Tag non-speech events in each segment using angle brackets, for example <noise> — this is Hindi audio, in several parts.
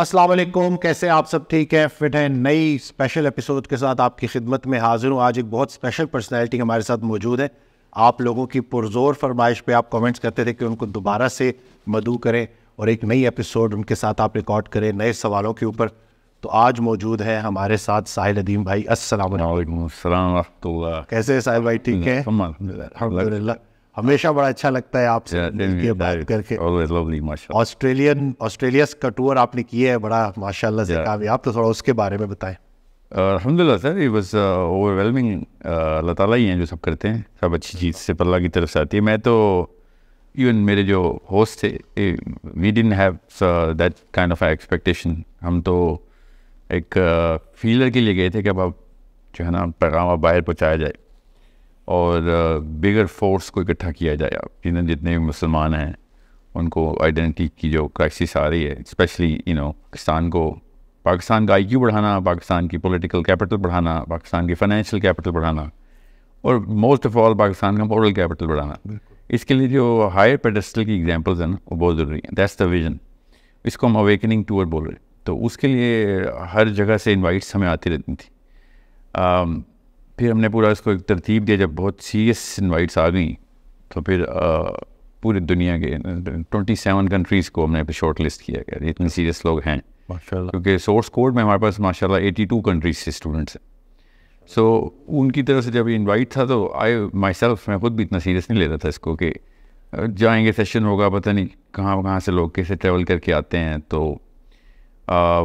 अस्सलाम वालेकुम कैसे आप सब ठीक हैं फिट हैं नई स्पेशल एपिसोड के साथ आपकी खिदमत में हाजिर हूँ आज एक बहुत स्पेशल पर्सनैलिटी हमारे साथ मौजूद है आप लोगों की पुरजोर फरमाइश पे आप कमेंट्स करते थे कि उनको दोबारा से मदू करें और एक नई एपिसोड उनके साथ आप रिकॉर्ड करें नए सवालों के ऊपर तो आज मौजूद है हमारे साथ साहिल अदीम भाई अस्सलाम वालेकुम कैसे साहिल भाई ठीक है हमेशा बड़ा अच्छा लगता है आपसे ऑस्ट्रेलियन ऑस्ट्रेलिया का टूर आपने किया है बड़ा माशाल्लाह से yeah. आप तो थोड़ा उसके बारे में बताएं अलहमदिल्ला सर ये बस ओवरवेलमिंग अल्लाह ताला ही हैं जो सब करते हैं सब अच्छी hmm. चीज़ से अल्लाह की तरफ से आती है मैं तो इवन मेरे जो होस्ट थे we didn't have that kind of expectation हम तो एक फील्डर uh, के लिए गए थे कि अब आप जो है ना पैगाम बाहर पहुँचाया जाए और बिगर फोर्स को इकट्ठा किया जाए इन जितने भी मुसलमान हैं उनको आइडेंटिटी की जो क्राइसिस आ रही है स्पेशली यू नो पाकिस्तान को पाकिस्तान का आईक्यू बढ़ाना पाकिस्तान की पॉलिटिकल कैपिटल बढ़ाना पाकिस्तान की फाइनेंशियल कैपिटल बढ़ाना और मोस्ट ऑफ ऑल पाकिस्तान का मॉरल कैपिटल बढ़ाना इसके लिए जो हायर पेडस्टल की एग्जाम्पल्स हैं ना वो बहुत ज़रूरी हैं दैट्स द विजन इसको हम अवेकनिंग टूअर बोल रहे तो उसके लिए हर जगह से इन्वाइट्स हमें आती रहती थी um, फिर हमने पूरा इसको एक तरतीब दिया जब बहुत सीरियस इन्वाइट्स आ गई तो फिर पूरी दुनिया के ट्वेंटी सेवन कंट्रीज़ को हमने शॉर्ट लिस्ट किया गया इतने सीरियस लोग हैं क्योंकि सोर्स कोड में हमारे पास माशाल्लाह टू कंट्रीज से स्टूडेंट्स हैं सो so, उनकी तरफ से जब इनवाइट था तो आई माई सेल्फ मैं खुद भी इतना सीरियस नहीं ले रहा था इसको कि जाएंगे सेशन होगा पता नहीं कहाँ कहाँ से लोग कैसे ट्रेवल करके आते हैं तो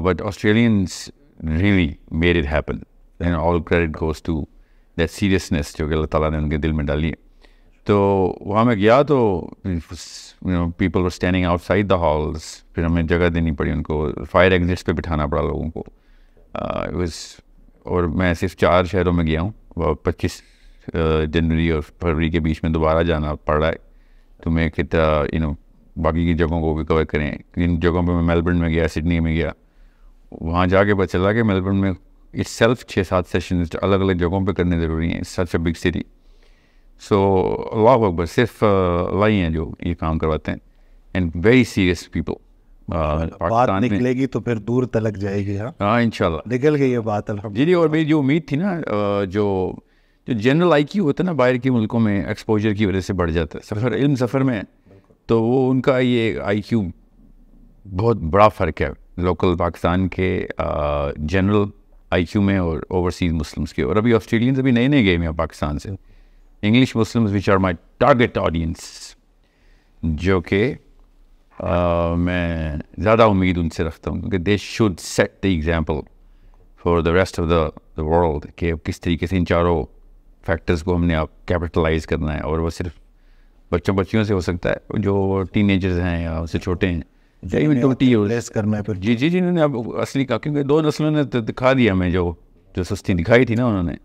but Australians really made it happen and all credit goes to that seriousness जो कि अल्लाह ताला ने उनके दिल में डाली है तो वहाँ मैं गया तो people were standing outside the halls फिर हमें जगह देनी पड़ी उनको फायर एग्जिट्स पे बिठाना पड़ा लोगों को uh, और मैं सिर्फ चार शहरों में गया हूँ पच्चीस जनवरी और फरवरी के बीच में दोबारा जाना पड़ रहा है तो मैं कितना यू नो बाकी की जगहों को भी कवर करें इन जगहों पर मैं मेलबर्न में गया सिडनी में गया वहाँ जाके पता चला कि मेलबर्न में इट्स सेल्फ छः सात सेशन तो अलग अलग जगहों पर करने ज़रूरी हैं such a big city so अल्लाह अकबर सिर्फ अल्लाई हैं जो ये काम करवाते हैं एंड वेरी सीरियस पीपल बात निकलेगी तो फिर दूर तलक जाएगी हाँ, हाँ इन निकल गई है बात जी जी और मेरी जो उम्मीद थी ना जो जो जनरल आई क्यू होता है ना बाहर के मुल्कों में एक्सपोजर की वजह से बढ़ जाता है सफ़र इल्म सफ़र में तो वो उनका ये आई क्यू बहुत बड़ा फ़र्क है लोकल पाकिस्तान के जनरल आई क्यू में और ओवरसीज़ मुस्लिम्स के और अभी ऑस्ट्रेलियंस अभी नए नए गए हुए हैं पाकिस्तान से English Muslims which are my target audience जो कि मैं ज़्यादा उम्मीद उनसे रखता हूँ क्योंकि they should set the example for the rest of the world के किस तरीके से इन चारों फैक्टर्स को हमने आप कैपिटलाइज करना है और वो सिर्फ बच्चों बच्चियों से हो सकता है जो टीन हैं या उससे छोटे हैं जी टूटी हो करना है जी जी जी इन्होंने अब असली कहा क्योंकि दो नस्लों ने तो दिखा दिया हमें जो जो सस्ती दिखाई थी ना उन्होंने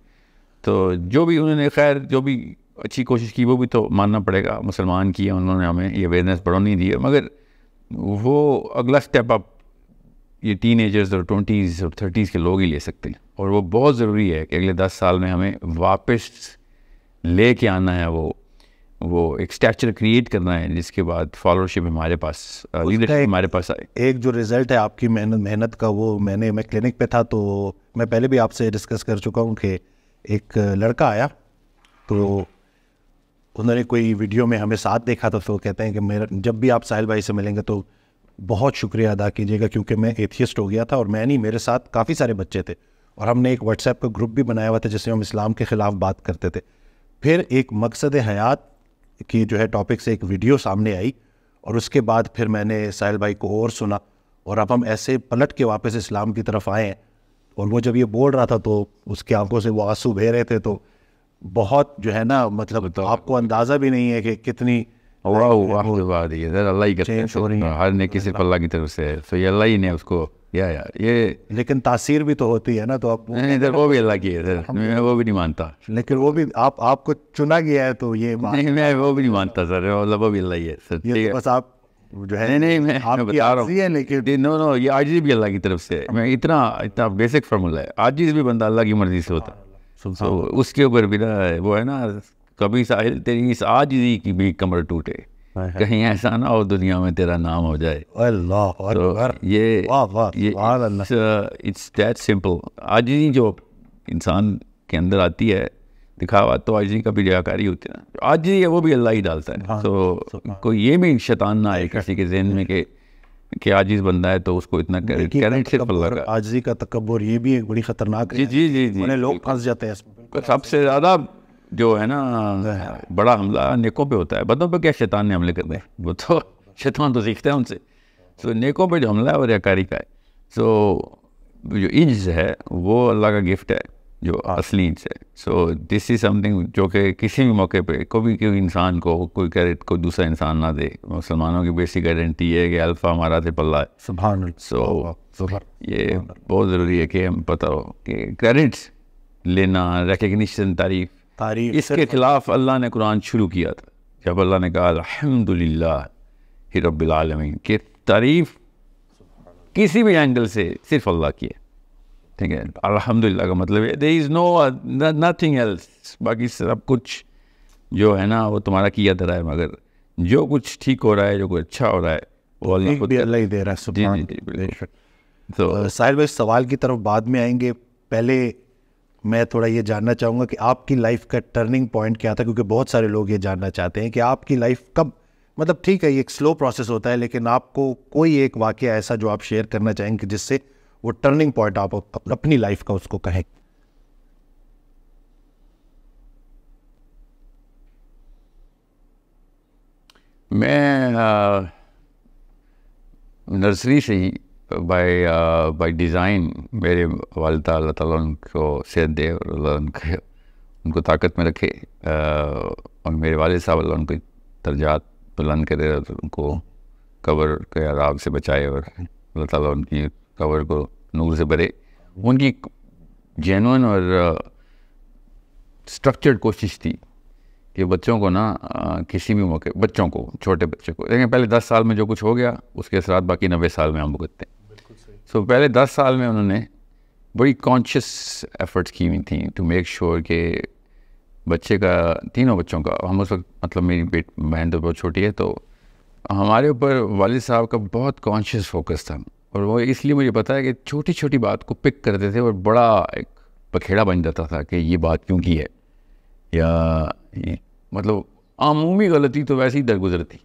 तो जो भी उन्होंने खैर जो भी अच्छी कोशिश की वो भी तो मानना पड़ेगा मुसलमान की उन्होंने हमें ये अवेयरनेस नहीं दी है मगर वो अगला स्टेप अप ये टीन एजर्स और ट्वेंटीज़ और थर्टीज़ के लोग ही ले सकते हैं और वो बहुत ज़रूरी है कि अगले दस साल में हमें वापस ले के आना है वो वो एक स्टैचर क्रिएट करना है जिसके बाद फॉलोअरशिप हमारे पास लीडरशिप uh, हमारे पास आए एक जो रिजल्ट है आपकी मेहनत मेहनत का वो मैंने मैं क्लिनिक पे था तो मैं पहले भी आपसे डिस्कस कर चुका हूँ कि एक लड़का आया तो उन्होंने कोई वीडियो में हमें साथ देखा था तो कहते हैं कि मेरा जब भी आप साहिल भाई से मिलेंगे तो बहुत शुक्रिया अदा कीजिएगा क्योंकि मैं एथियस्ट हो गया था और मैं नहीं मेरे साथ काफ़ी सारे बच्चे थे और हमने एक व्हाट्सएप का ग्रुप भी बनाया हुआ था जिसमें हम इस्लाम के ख़िलाफ़ बात करते थे फिर एक मकसद हयात की जो है टॉपिक से एक वीडियो सामने आई और उसके बाद फिर मैंने साहिल भाई को और सुना और अब हम ऐसे पलट के वापस इस्लाम की तरफ आए और वो जब ये बोल रहा था तो उसकी आंखों से वो आंसू बह रहे थे तो बहुत जो है ना मतलब तो आपको अंदाज़ा भी नहीं है कि कितनी अल्लाह ही हर ने किसी अल्लाह की तरफ से तो ये अल्लाह ही ने उसको या यार ये लेकिन तासीर भी तो होती है ना तो आप नहीं इधर वो भी अल्लाह की है सर मैं वो भी नहीं मानता लेकिन वो भी आप आपको चुना गया है तो ये नहीं मैं वो भी नहीं मानता सर मतलब वो भी अल्लाह ही है सर ये तो बस आप जो है नहीं नहीं मैं आपकी बता रहा हूँ लेकिन नो नो ये आजीज भी अल्लाह की तरफ से मैं इतना इतना बेसिक फार्मूला है आजीज भी बंदा अल्लाह की मर्जी से होता तो उसके ऊपर भी वो है ना कभी साहिल तेरी इस आजीजी की भी कमर टूटे कहीं ऐसा ना हो दुनिया में तेरा नाम हो जाए तो ये इट्स सिंपल uh, आज ही जो इंसान के अंदर आती है दिखावा तो आज ही का भी होती है ना आज ही है वो भी अल्लाह ही डालता है तो कोई ये भी शैतान ना आए किसी के जहन में कि कि आजीज बंदा है तो उसको इतना करंट सिर्फ अल्लाह आजी का तकबर ये भी एक बड़ी खतरनाक जी जी जी जी लोग फंस जाते हैं सबसे ज़्यादा जो है ना बड़ा हमला नेकों पे होता है बदों पे क्या शैतान ने हमले कर हैं वो तो <laughs> शैतान तो सीखते हैं उनसे तो नेकों पे जो हमला है वो रेकारी का है सो जो इंज है वो अल्लाह का गिफ्ट है जो असली इंज है सो दिस इज़ समथिंग जो कि किसी भी मौके पे कोई कोई इंसान को कोई कह कोई दूसरा इंसान ना दे मुसलमानों की बेसिक गारंटी है कि अल्फ़ा हमारा से पल्ला है सुबह सो so, ये बहुत ज़रूरी है कि हम पता हो कि क्रेडिट्स लेना रिकग्निशन तारीफ तारीफ इसके खिलाफ अल्लाह ने कुरान शुरू किया था जब अल्लाह ने कहा अलहमदिल्ला ही के तारीफ़ किसी भी एंगल से सिर्फ अल्लाह की है ठीक है अलहमदिल्ला का मतलब है there is no nothing else बाकी सब कुछ जो है ना वो तुम्हारा किया धरा तो है मगर जो कुछ ठीक हो रहा है जो कुछ अच्छा हो रहा है वो अल्लाह ही दे रहा है तो साहिब सवाल की तरफ बाद में आएंगे पहले मैं थोड़ा ये जानना चाहूँगा कि आपकी लाइफ का टर्निंग पॉइंट क्या था क्योंकि बहुत सारे लोग ये जानना चाहते हैं कि आपकी लाइफ कब मतलब ठीक है ये एक स्लो प्रोसेस होता है लेकिन आपको कोई एक वाक्य ऐसा जो आप शेयर करना चाहेंगे जिससे वो टर्निंग पॉइंट आप अपनी लाइफ का उसको कहें मैं नर्सरी से ही बाय बाय डिज़ाइन मेरे वालदा अल्लाह ताला उनको सेहत दे और अल्लाह उनके उनको ताकत में रखे uh, और मेरे वाले साहब अल्लाह उनको दर्जात बुलंद करे और उनको कबर के आराम से बचाए और अल्लाह ताला उनकी कबर को नूर से भरे उनकी जेनवन और स्ट्रक्चर्ड uh, कोशिश थी कि बच्चों को ना uh, किसी भी मौके बच्चों को छोटे बच्चे को लेकिन पहले दस साल में जो कुछ हो गया उसके असरात बाकी नब्बे साल में हम भुगतते हैं सो so, पहले दस साल में उन्होंने बड़ी कॉन्शियस एफर्ट्स की हुई थी टू मेक श्योर के बच्चे का तीनों बच्चों का हम उस वक्त मतलब मेरी बेट बहन तो बहुत छोटी है तो हमारे ऊपर वालिद साहब का बहुत कॉन्शियस फोकस था और वो इसलिए मुझे पता है कि छोटी छोटी बात को पिक करते थे और बड़ा एक पखेड़ा बन जाता था कि ये बात क्यों की है या ये मतलब आमूमी गलती तो वैसे ही दरगुजर थी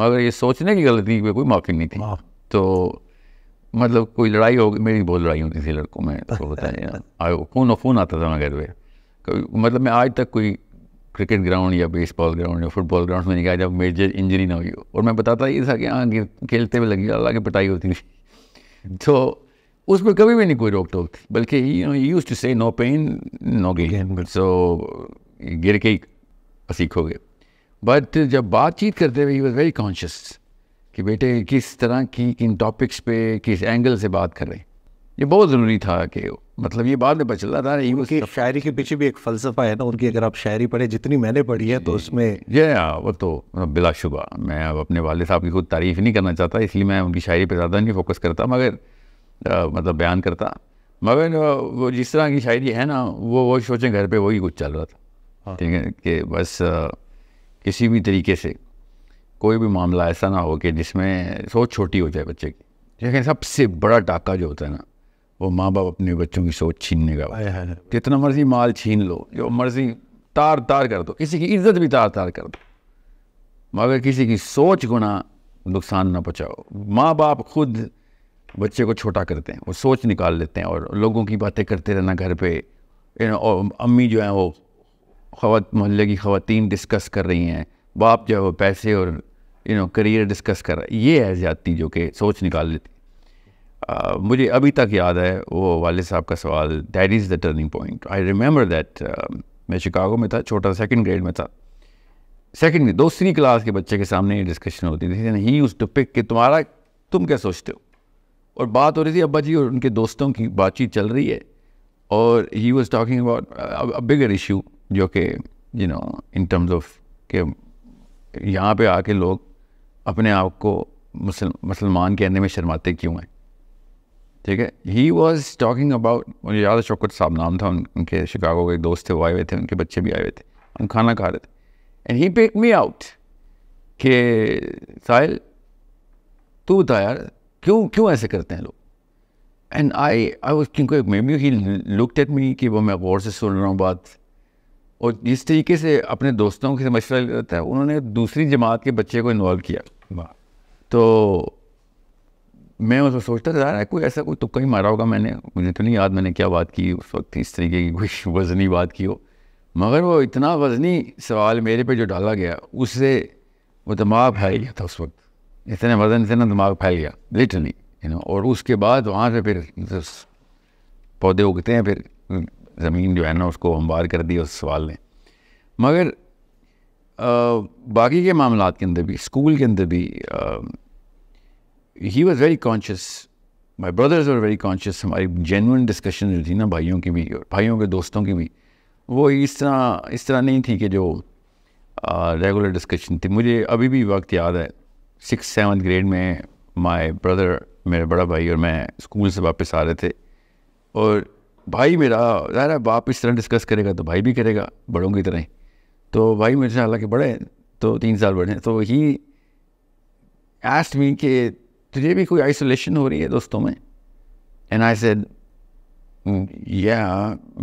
मगर ये सोचने की गलती पर कोई माफी नहीं थी तो मतलब कोई लड़ाई होगी मेरी बहुत लड़ाई होती थी लड़कों में तो बताया फ़ोन फ़ोन आता था मैं घर पे कभी मतलब मैं आज तक कोई क्रिकेट ग्राउंड या बेसबॉल ग्राउंड या फुटबॉल ग्राउंड में नहीं गया जब मेजर इंजरी ना हुई और मैं बताता ये था कि हाँ खेलते हुए लगी अल्लाह की पटाई होती थी <laughs> तो उस पर कभी भी नहीं कोई रोक टोक थी बल्कि used to say no pain no gain so गिर के ही सीखोगे बट जब बातचीत करते हुए ही वॉज वेरी कॉन्शियस कि बेटे किस तरह की किन टॉपिक्स पे किस एंगल से बात कर रहे हैं ये बहुत ज़रूरी था कि मतलब ये बाद में पता रहा था शायरी के पीछे भी एक फ़लसफ़ा है ना उनकी अगर आप शायरी पढ़े जितनी मैंने पढ़ी है तो उसमें ये वो तो मतलब बिलाशुबा मैं अब अपने वाले साहब की खुद तारीफ़ नहीं करना चाहता इसलिए मैं उनकी शायरी पर ज़्यादा नहीं फोकस करता मगर मतलब बयान करता मगर वो जिस तरह की शायरी है ना वो वो सोचें घर पर वही कुछ चल रहा था हाँ। ठीक है कि बस किसी भी तरीके से कोई भी मामला ऐसा ना हो कि जिसमें सोच छोटी हो जाए बच्चे की लेकिन सबसे बड़ा टाका जो होता है ना वो माँ बाप अपने बच्चों की सोच छीनने का जितना मर्जी माल छीन लो जो मर्जी तार तार कर दो किसी की इज्जत भी तार तार कर दो मगर किसी की सोच गुना नुकसान ना पहुँचाओ माँ बाप खुद बच्चे को छोटा करते हैं वो सोच निकाल लेते हैं और लोगों की बातें करते रहना घर पे और अम्मी जो हैं वो खवत मोहल्ले की खवतिन डिस्कस कर रही हैं बाप जो है वो पैसे और यू नो करियर डिस्कस कर रहा ये है ज़्यादती जो कि सोच निकाल लेती Uh, मुझे अभी तक याद है वो वाले साहब का सवाल that is the turning point I remember that मैं शिकागो में था छोटा सेकंड ग्रेड में था सेकंड दूसरी क्लास के बच्चे के सामने ये डिस्कशन होती थी ही उस टॉपिक कि तुम्हारा तुम क्या सोचते हो और बात हो रही थी अब्बा जी और उनके दोस्तों की बातचीत चल रही है और he was talking about a bigger issue जो कि you know in terms of के यहाँ पे आके लोग अपने आप को मुसलमान कहने में शर्माते क्यों हैं ठीक है ही वॉज टॉकिंग अबाउट मुझे याद है शौकत साहब नाम था उन, उनके शिकागो के दोस्त थे वो आए हुए थे उनके बच्चे भी आए हुए थे हम खाना खा रहे थे and he pick me out कि साहिल तू बता यार क्यों क्यों ऐसे करते हैं लोग एंड आई आई वॉज क्योंकि maybe he look at me कि वो मैं गौर से सुन रहा हूँ बात और जिस तरीके से अपने दोस्तों के से मशवरा लेता है उन्होंने दूसरी जमात के बच्चे को इन्वॉल्व किया तो मैं उसको सोचता था यार कोई ऐसा कोई तुक्का ही मारा होगा मैंने मुझे तो नहीं याद मैंने क्या बात की उस वक्त इस तरीके की कोई <laughs> वजनी बात की हो मगर वो इतना वजनी सवाल मेरे पे जो डाला गया उससे वो दिमाग फैल गया था उस वक्त इतने वजन से ना दिमाग फैल गया लिटरली यू नो और उसके बाद वहाँ से फिर पौधे उगते हैं फिर ज़मीन जो है ना उसको हमवार कर दी उस सवाल ने मगर बाकी के मामला के अंदर भी स्कूल के अंदर भी he was very conscious my brothers और वेरी कॉन्शियस हमारी जेनवन डिस्कशन जो थी ना भाइयों की भी और भाइयों के दोस्तों की भी वो इस तरह इस तरह नहीं थी कि जो रेगुलर डिस्कशन थी मुझे अभी भी वक्त याद है सिक्स सेवन्थ ग्रेड में माय ब्रदर मेरा बड़ा भाई और मैं स्कूल से वापस आ रहे थे और भाई मेरा ज़ाहिर है बाप इस तरह डिस्कस करेगा तो भाई भी करेगा बड़ों की तरह ही तो भाई मुझे हालांकि बड़े तो तीन साल बड़े हैं तो ही आस्ट मी कि तुझे भी कोई आइसोलेशन हो रही है दोस्तों में एंड आई सेड या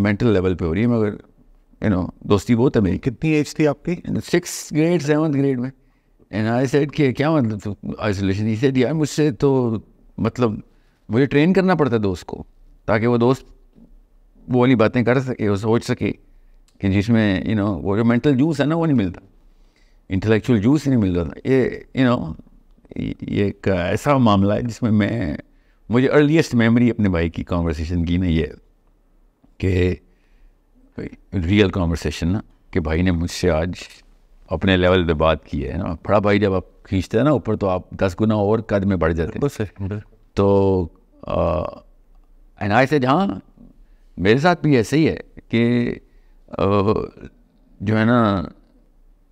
मेंटल लेवल पे हो रही है मगर यू नो दोस्ती बहुत है मेरी कितनी एज थी आपकी सिक्स ग्रेड सेवन्थ ग्रेड में एंड आई सेड कि क्या मतलब आइसोलेशन ही सेड यार मुझसे तो मतलब मुझे ट्रेन करना पड़ता है दोस्त को ताकि वो दोस्त वो वाली बातें कर सके वो सोच सके कि जिसमें यू you नो know, वो जो मेंटल जूस है ना वो नहीं मिलता इंटेलेक्चुअल जूस नहीं मिल रहा था ये यू you नो know, ये एक ऐसा मामला है जिसमें मैं मुझे अर्लीस्ट मेमोरी अपने भाई की कॉन्वर्सेशन की ना ये कि रियल कॉन्वर्सेशन ना कि भाई ने मुझसे आज अपने लेवल पे बात की है ना बड़ा भाई जब आप खींचते हैं ना ऊपर तो आप दस गुना और कद में बढ़ जाते हैं तो एंड आई से जहाँ मेरे साथ भी ऐसे ही है कि जो है ना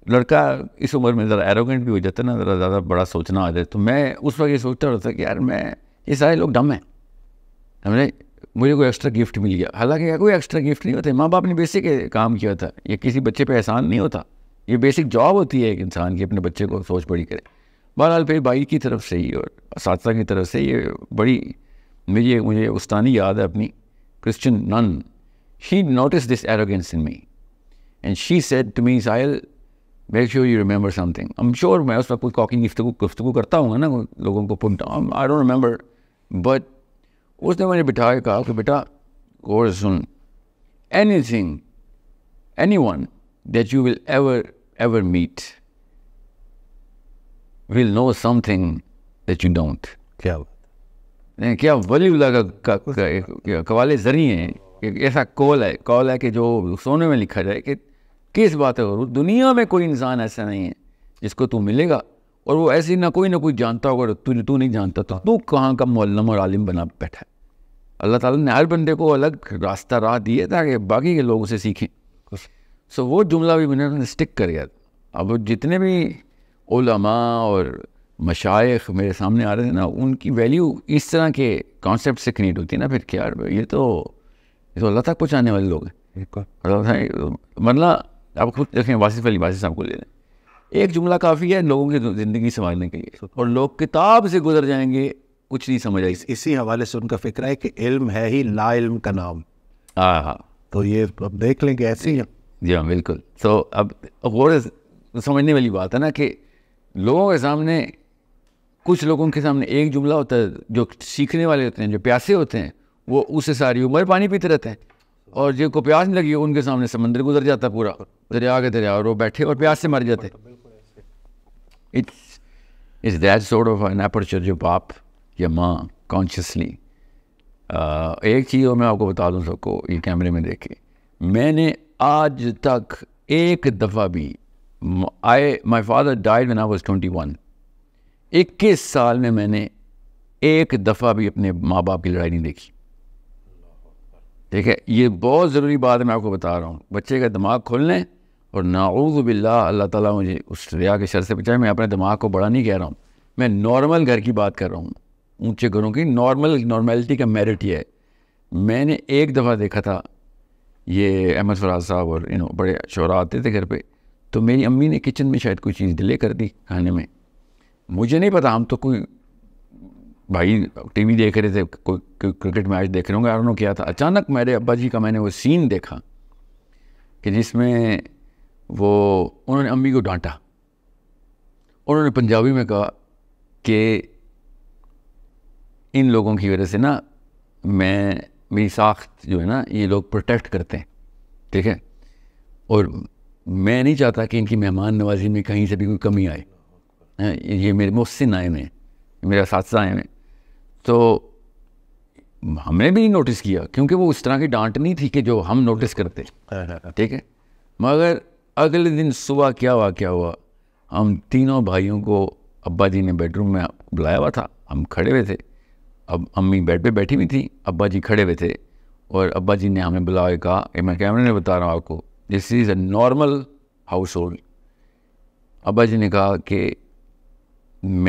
लड़का इस उम्र में ज़रा एरोगेंट भी हो जाता है ना ज़रा ज़्यादा बड़ा सोचना आ जाए तो मैं उस वक्त ये सोचता रहता कि यार मैं ये सारे लोग डम हैं हमने मुझे कोई एक्स्ट्रा गिफ्ट मिल गया हालांकि यार कोई एक्स्ट्रा गिफ्ट नहीं होता माँ बाप ने बेसिक काम किया था ये किसी बच्चे पर एहसान नहीं होता ये बेसिक जॉब होती है एक इंसान की अपने बच्चे को सोच बड़ी करे बहरहाल फिर भाई की तरफ से ही और साथसा की तरफ से ये बड़ी मुझे मुझे उस्तानी याद है अपनी Christian nun she noticed this arrogance in me. And she said to me, Sahil, make sure you remember something. I'm sure my I was talking about people. I don't remember. But anything, anyone that you will ever, ever meet will know something that you don't. क्या बात क्या वली लगा कवाले जरिए हैं एक ऐसा कॉल है कॉल है कि जो सोने में लिखा जाए कि किस बात है गुरु दुनिया में कोई इंसान ऐसा नहीं है जिसको तू मिलेगा और वो ऐसे ना कोई ना कोई जानता होगा तू तो तू नहीं जानता था तो तू कहाँ का मौलम और आलिम बना बैठा है अल्लाह ताला ने हर बंदे को अलग रास्ता राह दिए ताकि बाकी के लोग उसे सीखें सो वो जुमला भी मैंने स्टिक कर गया अब जितने भी ओलमा और मशाइ मेरे सामने आ रहे थे ना उनकी वैल्यू इस तरह के कॉन्सेप्ट से क्रिएट होती है ना फिर क्या ये तो ये तो अल्लाह तक पहुँचाने वाले लोग हैं मतलब आप खुद देखें वासिफ अली वासी साहब को ले लें एक जुमला काफ़ी है लोगों की ज़िंदगी संभालने के लिए और लोग किताब से गुजर जाएंगे कुछ नहीं समझ आई इसी हवाले से उनका फिक्र है कि इल्म है ही ना इल्म का नाम हाँ हाँ तो ये अब देख लेंगे ऐसे ही जी हाँ बिल्कुल तो अब गौर समझने वाली बात है ना कि लोगों के सामने कुछ लोगों के सामने एक जुमला होता है जो सीखने वाले होते हैं जो प्यासे होते हैं वो उससे सारी उम्र पानी पीते रहते हैं और जिनको प्यास नहीं लगी उनके सामने समंदर गुजर जाता है पूरा दरिया के दरिया और वो बैठे और प्यास से मर जाते it's that sort of an aperture जो बाप या माँ कॉन्शियसली एक चीज़ और मैं आपको बता दूँ सबको ये कैमरे में देखे मैंने आज तक एक दफ़ा भी I my father died one hours twenty one इक्कीस साल में मैंने एक दफ़ा भी अपने माँ बाप की लड़ाई नहीं देखी ठीक है ये बहुत ज़रूरी बात मैं आपको बता रहा हूँ बच्चे का दिमाग खोल लें और नाऊज़ बिल्ला अल्लाह ताला मुझे उस रिया के शर से बचाए मैं अपने दिमाग को बड़ा नहीं कह रहा हूँ मैं नॉर्मल घर की बात कर रहा हूँ ऊंचे घरों की नॉर्मल नॉर्मेलिटी का मेरिट ये है मैंने एक दफ़ा देखा था ये अहमद फराज साहब और इन बड़े शोरा आते थे घर पर तो मेरी अम्मी ने किचन में शायद कोई चीज़ डिले कर दी खाने में मुझे नहीं पता हम तो कोई भाई टीवी देख रहे थे कोई क्रिकेट मैच देख रहे होंगे उन्होंने किया था अचानक मेरे अब्बा जी का मैंने वो सीन देखा कि जिसमें वो उन्होंने अम्मी को डांटा उन्होंने पंजाबी में कहा कि इन लोगों की वजह से ना मैं मेरी साख्त जो है ना ये लोग प्रोटेक्ट करते हैं ठीक है और मैं नहीं चाहता कि इनकी मेहमान नवाजी में कहीं से भी कोई कमी आए ये मेरे मुस्सिन आए हुए हैं साथ आए हुए हैं तो हमने भी नोटिस किया क्योंकि वो उस तरह की डांट नहीं थी कि जो हम नोटिस करते <laughs> ठीक है मगर अगले दिन सुबह क्या हुआ क्या हुआ हम तीनों भाइयों को अब्बा जी ने बेडरूम में बुलाया हुआ था हम खड़े हुए थे अब अम्मी बेड पे बैठी हुई थी अब्बा जी खड़े हुए थे और अब्बा जी ने हमें बुलाया कहा मैं कैमरे में बता रहा हूँ आपको this is a normal household अब्बा जी ने कहा कि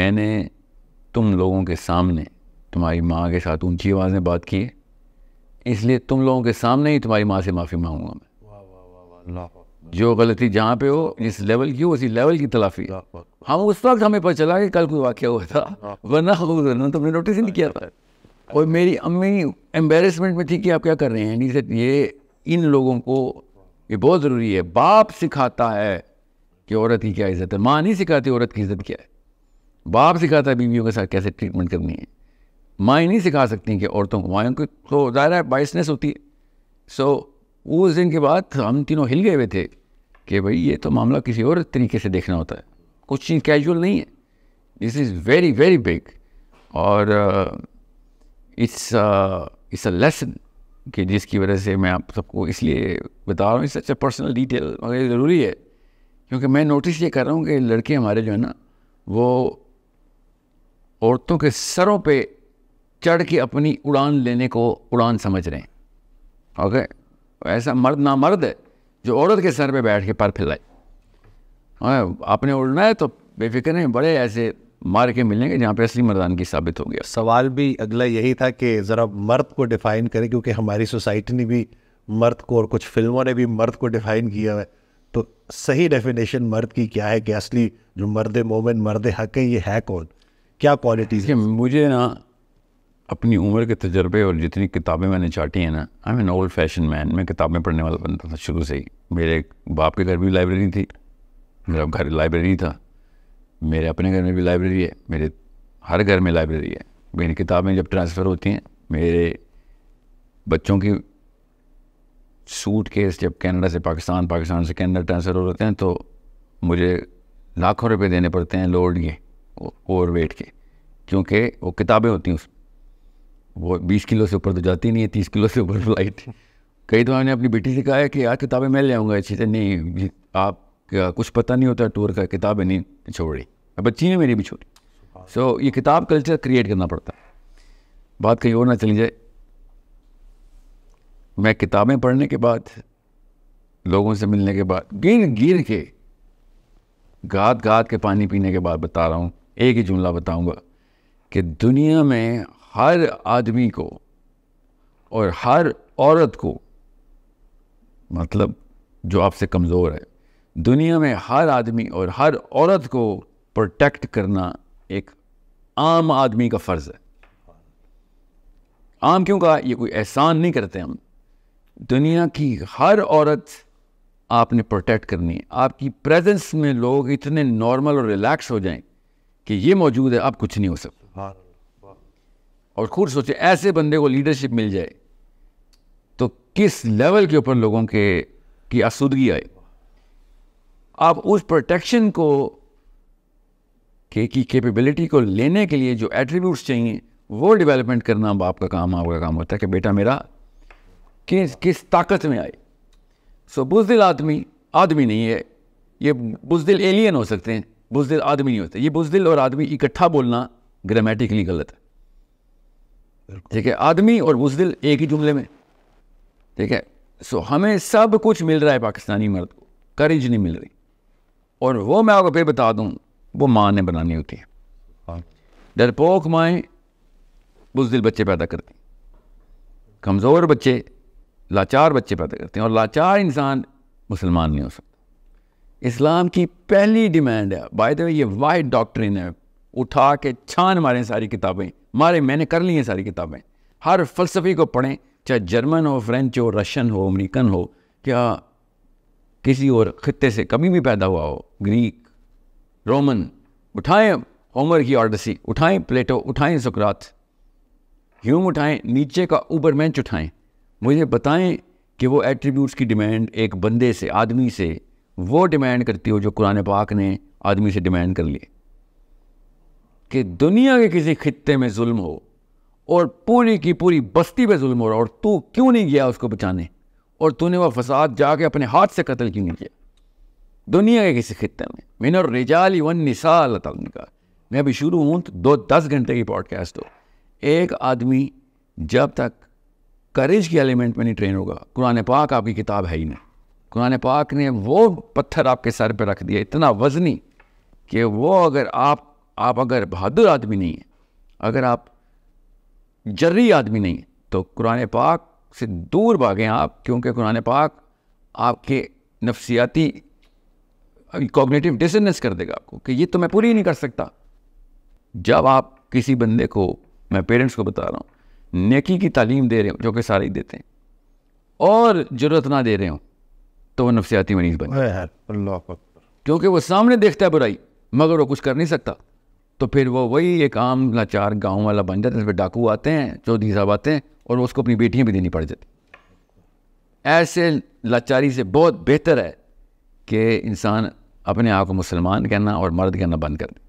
मैंने तुम लोगों के सामने तुम्हारी माँ के साथ ऊंची आवाज़ में बात की है इसलिए तुम लोगों के सामने ही तुम्हारी माँ से माफ़ी मांगूंगा मैं जो गलती जहाँ पे हो जिस लेवल की हो उसी लेवल की तलाफी हम उस वक्त हमें पता चला कि कल कोई वाक्य हुआ था वरना वरना तुमने नोटिस ही नहीं किया था और मेरी अम्मी एम्बेरसमेंट में थी कि आप क्या कर रहे हैं नहीं सर ये इन लोगों को ये बहुत ज़रूरी है बाप सिखाता है कि औरत की क्या इज़्ज़त है माँ नहीं सिखाती औरत की इज़्ज़त क्या है बाप सिखाता है बीवियों के साथ कैसे ट्रीटमेंट करनी है माएँ नहीं सिखा सकती कि औरतों को माएँ को तो ज़ाहिर है बाइसनेस होती है सो so, उस दिन के बाद हम तीनों हिल गए हुए थे कि भाई ये तो मामला किसी और तरीके से देखना होता है कुछ चीज़ कैजुअल नहीं है this is very very big और इट्स इट्स अ लेसन कि जिसकी वजह से मैं आप सबको इसलिए बता रहा हूँ इस अच्छा पर्सनल डिटेल मगर ज़रूरी है क्योंकि मैं नोटिस ये कर रहा हूँ कि लड़के हमारे जो है ना वो औरतों के सरों पे चढ़ के अपनी उड़ान लेने को उड़ान समझ रहे हैं ओके ऐसा मर्द ना मर्द है जो औरत के सर पे बैठ के पर फैलाए आपने उड़ना है तो बेफिक्र हैं बड़े ऐसे मार के मिलेंगे जहाँ पे असली मर्दान की साबित हो गया सवाल भी अगला यही था कि ज़रा मर्द को डिफ़ाइन करें क्योंकि हमारी सोसाइटी ने भी मर्द को और कुछ फिल्मों ने भी मर्द को डिफ़ाइन किया है तो सही डेफिनेशन मर्द की क्या है कि असली जो मर्द मोमिन मर्द हक है ये है कौन क्या क्वालिटीज़ है मुझे ना अपनी उम्र के तजर्बे और जितनी किताबें मैंने चाटी हैं ना I an old fashion man मैं किताबें पढ़ने वाला बनता था शुरू से ही मेरे बाप के घर भी लाइब्रेरी थी मेरा घर लाइब्रेरी था मेरे अपने घर में भी लाइब्रेरी है मेरे हर घर में लाइब्रेरी है मेरी किताबें जब ट्रांसफ़र होती हैं मेरे बच्चों की सूट केस जब कनाडा से पाकिस्तान पाकिस्तान से कनाडा ट्रांसफ़र हो जाते हैं तो मुझे लाखों रुपए देने पड़ते हैं लोड के ओवर वेट के क्योंकि वो किताबें होती हैं उसमें वो बीस किलो से ऊपर तो जाती नहीं है तीस किलो से ऊपर फ्लाइट <laughs> कई तो मैंने अपनी बेटी से कहा है कि यार किताबें मैं ले आऊँगा अच्छी से नहीं आप कुछ पता नहीं होता टूर का किताबें नहीं छोड़ी बच्ची ने मेरी भी छोड़ी सो so, ये किताब कल्चर क्रिएट करना पड़ता है बात कहीं और ना चली जाए मैं किताबें पढ़ने के बाद लोगों से मिलने के बाद गिर गिर के गात गात के पानी पीने के बाद बता रहा हूँ एक ही जुमला बताऊँगा कि दुनिया में हर आदमी को और हर औरत को मतलब जो आपसे कमज़ोर है दुनिया में हर आदमी और हर औरत को प्रोटेक्ट करना एक आम आदमी का फ़र्ज़ है आम क्यों कहा ये कोई एहसान नहीं करते हम दुनिया की हर औरत आपने प्रोटेक्ट करनी है आपकी प्रेजेंस में लोग इतने नॉर्मल और रिलैक्स हो जाएं कि ये मौजूद है आप कुछ नहीं हो सकते और खुद सोचे ऐसे बंदे को लीडरशिप मिल जाए तो किस लेवल के ऊपर लोगों के की आसूदगी आए आप उस प्रोटेक्शन को के की कैपेबिलिटी को लेने के लिए जो एट्रीब्यूट्स चाहिए वो डेवलपमेंट करना अब आपका काम आपका काम होता है कि बेटा मेरा किस किस ताकत में आए सो so, बुजदिल आदमी आदमी नहीं है ये बुजदिल एलियन हो सकते हैं बुजदिल आदमी नहीं होते ये बुजदिल और आदमी इकट्ठा बोलना ग्रामेटिकली गलत है ठीक है आदमी और बुजदिल एक ही जुमले में ठीक है सो हमें सब कुछ मिल रहा है पाकिस्तानी मर्द को करेज नहीं मिल रही और वो मैं आपको फिर बता दूँ वो माँ ने बनानी होती है हाँ। डरपोक माएँ बुजदिल बच्चे पैदा करती कमज़ोर बच्चे लाचार बच्चे पैदा करते हैं और लाचार इंसान मुसलमान नहीं हो सकता इस्लाम की पहली डिमांड है बाय द वे ये वाइट डॉक्ट्रिन है उठा के छान मारें सारी किताबें मारे मैंने कर ली हैं सारी किताबें हर फलसफे को पढ़ें चाहे जर्मन हो फ्रेंच हो रशियन हो अमरीकन हो क्या किसी और खत्े से कभी भी पैदा हुआ हो ग्रीक रोमन उठाएं होमर की ऑर्डसी उठाएं प्लेटो उठाएं सुकरात ह्यूम उठाएं नीचे का ऊपर मैंच उठाएं मुझे बताएं कि वो एट्रीब्यूट्स की डिमांड एक बंदे से आदमी से वो डिमांड करती हो जो कुरान पाक ने आदमी से डिमांड कर लिए कि दुनिया के किसी खत्ते में जुल्म हो और पूरी की पूरी बस्ती पे जुल्म हो रहा और तू क्यों नहीं गया उसको बचाने और तूने वह फसाद जाके अपने हाथ से कत्ल क्यों नहीं किया दुनिया के किसी खत्ते में मिन और रिजाली वन निसा अल्लाह ने कहा मैं अभी शुरू हूँ तो दो दस घंटे की पॉडकास्ट हो एक आदमी जब तक करेज के एलिमेंट में नहीं ट्रेन होगा कुरान पाक आपकी किताब है ही नहीं कुरान पाक ने वो पत्थर आपके सर पर रख दिया इतना वजनी कि वो अगर आप आप अगर बहादुर आदमी नहीं हैं अगर आप जर्री आदमी नहीं हैं तो कुरान पाक से दूर भागें आप क्योंकि कुरान पाक आपके नफसियाती कॉग्नेटिव डिसनेस कर देगा आपको कि ये तो मैं पूरी ही नहीं कर सकता जब आप किसी बंदे को मैं पेरेंट्स को बता रहा हूँ नेकी की तालीम दे रहे हो जो कि सारे ही देते हैं और ज़रूरत ना दे रहे हो तो वह नफसियाती मरीज़ बने क्योंकि वह सामने देखता है बुराई मगर वो कुछ कर नहीं सकता तो फिर वो वही एक आम लाचार गांव वाला बन जाता है फिर डाकू आते हैं चौधरी साहब आते हैं और उसको अपनी बेटियाँ भी देनी पड़ जाती ऐसे लाचारी से बहुत बेहतर है कि इंसान अपने आप को मुसलमान कहना और मर्द कहना बंद कर दे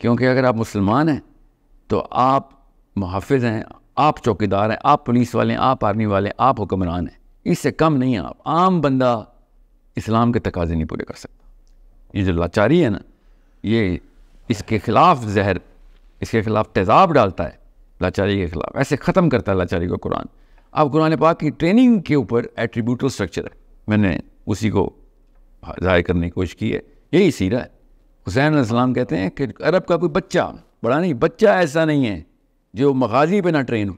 क्योंकि अगर आप मुसलमान हैं तो आप मुहाफ़ हैं आप चौकीदार हैं आप पुलिस वाले हैं आप आर्मी वाले हैं आप हुक्मरान हैं इससे कम नहीं आप आम बंदा इस्लाम के तकाजे नहीं पूरे कर सकता ये जो लाचारी है ना ये इसके खिलाफ जहर इसके खिलाफ तेजाब डालता है लाचारी के खिलाफ ऐसे ख़त्म करता है लाचारी को कुरान अब कुरान पाक की ट्रेनिंग के ऊपर एट्रीब्यूटल स्ट्रक्चर है मैंने उसी को ज़ाहिर करने की कोशिश की है यही सीरा है हुसैन अलैहिस्सलाम कहते हैं कि अरब का कोई बच्चा बड़ा नहीं बच्चा ऐसा नहीं है जो मगाजी पे ना ट्रेन हो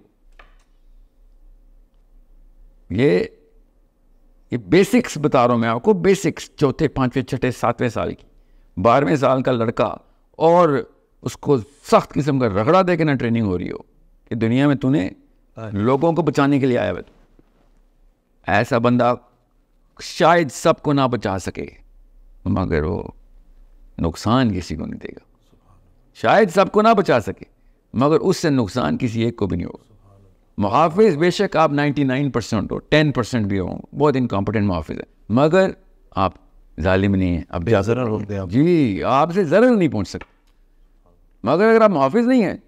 ये ये बेसिक्स बता रहा हूँ मैं आपको बेसिक्स चौथे पाँचवें छठे सातवें साल की बारहवें साल का लड़का और उसको सख्त किस्म का रगड़ा दे के ना ट्रेनिंग हो रही हो कि दुनिया में तूने हाँ लोगों को बचाने के लिए आया है ऐसा बंदा शायद सबको ना बचा सके मगर वो नुकसान किसी को नहीं देगा शायद सबको ना बचा सके मगर उससे नुकसान किसी एक को भी नहीं होगा मुहाफिज बेशक आप 99 परसेंट हो 10 परसेंट भी हो बहुत इनकॉम्पिटेंट मुहाफिज है मगर आप ज़ालिम नहीं है अब जरल होते हैं जी आपसे जरल नहीं पहुँच सकते मगर अगर आप मुहाफिज नहीं हैं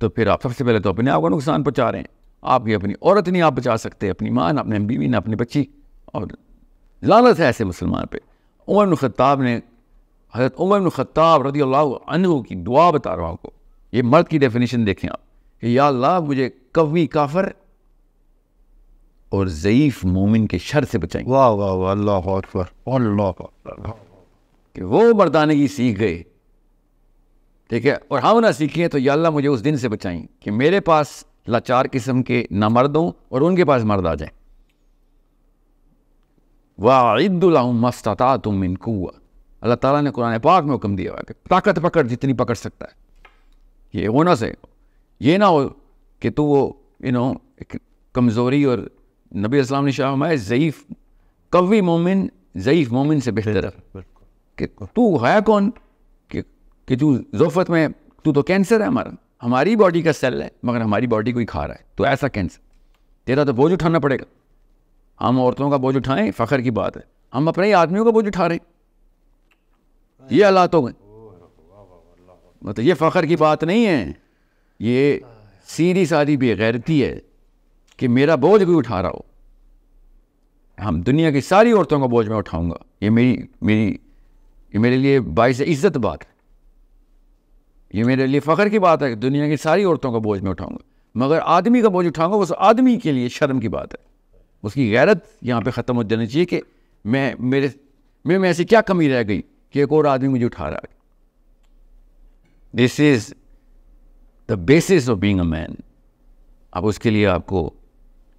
तो फिर आप सबसे पहले तो अपने आप को नुकसान पहुँचा रहे हैं आपकी अपनी औरत नहीं आप बचा सकते अपनी माँ ना अपने बीवी ना अपनी बच्ची और लालच है ऐसे मुसलमान पर उमर खत्ताब ने हजरत उमर खत्ताब रदी अल्लाह की दुआ बता रहा हूँ आपको ये मर्द की डेफिनेशन देखें आप कि या अल्लाह मुझे कवी काफर और ज़यीफ़ मोमिन के शर से बचाएंगे वाह वाह वाह अल्लाह अकबर अल्लाह कि वो मर्दाने की सीख गए ठीक है और हम हाँ, ना सीखे तो या अल्लाह मुझे उस दिन से बचाएं कि मेरे पास लाचार किस्म के ना मर्द हों और उनके पास मर्द आ जाए वाहिदुल्मस्ता तुम कुआ अल्लाह ताला ने कुरान पाक में हुक्म दिया हुआ कि ताकत पकड़ जितनी पकड़ सकता है ये होना से ये ना हो कि तू वो यू नो एक कमज़ोरी और नबी इस्लाम ने शाह हमारे ज़यीफ़ कवी मोमिन ज़यीफ़ मोमिन से बेहतर है कि तू है कौन कि कि तू जोफत में तू तो कैंसर है हमारा हमारी बॉडी का सेल है मगर हमारी बॉडी कोई खा रहा है तो ऐसा कैंसर तेरा तो बोझ उठाना पड़ेगा हम औरतों का बोझ उठाएं फ़ख्र की बात है हम अपने ही आदमियों का बोझ उठा रहे हैं ये हालात हो गए मतलब ये फ़ख्र की बात नहीं है ये सीधी सादी बेगैरती है कि मेरा बोझ भी उठा रहा हो हम दुनिया की सारी औरतों का बोझ मैं उठाऊंगा ये मेरी मेरी ये मेरे लिए बायस इज्जत बात है ये मेरे लिए फ़ख्र की बात है दुनिया की सारी औरतों का बोझ मैं उठाऊंगा मगर आदमी का बोझ उठाऊंगा उस आदमी के लिए शर्म की बात है उसकी गैरत यहाँ पे ख़त्म हो जानी चाहिए कि मैं मेरे मैं में ऐसी क्या कमी रह गई कि एक और आदमी मुझे उठा रहा है this is the basis of being a man अब उसके लिए आपको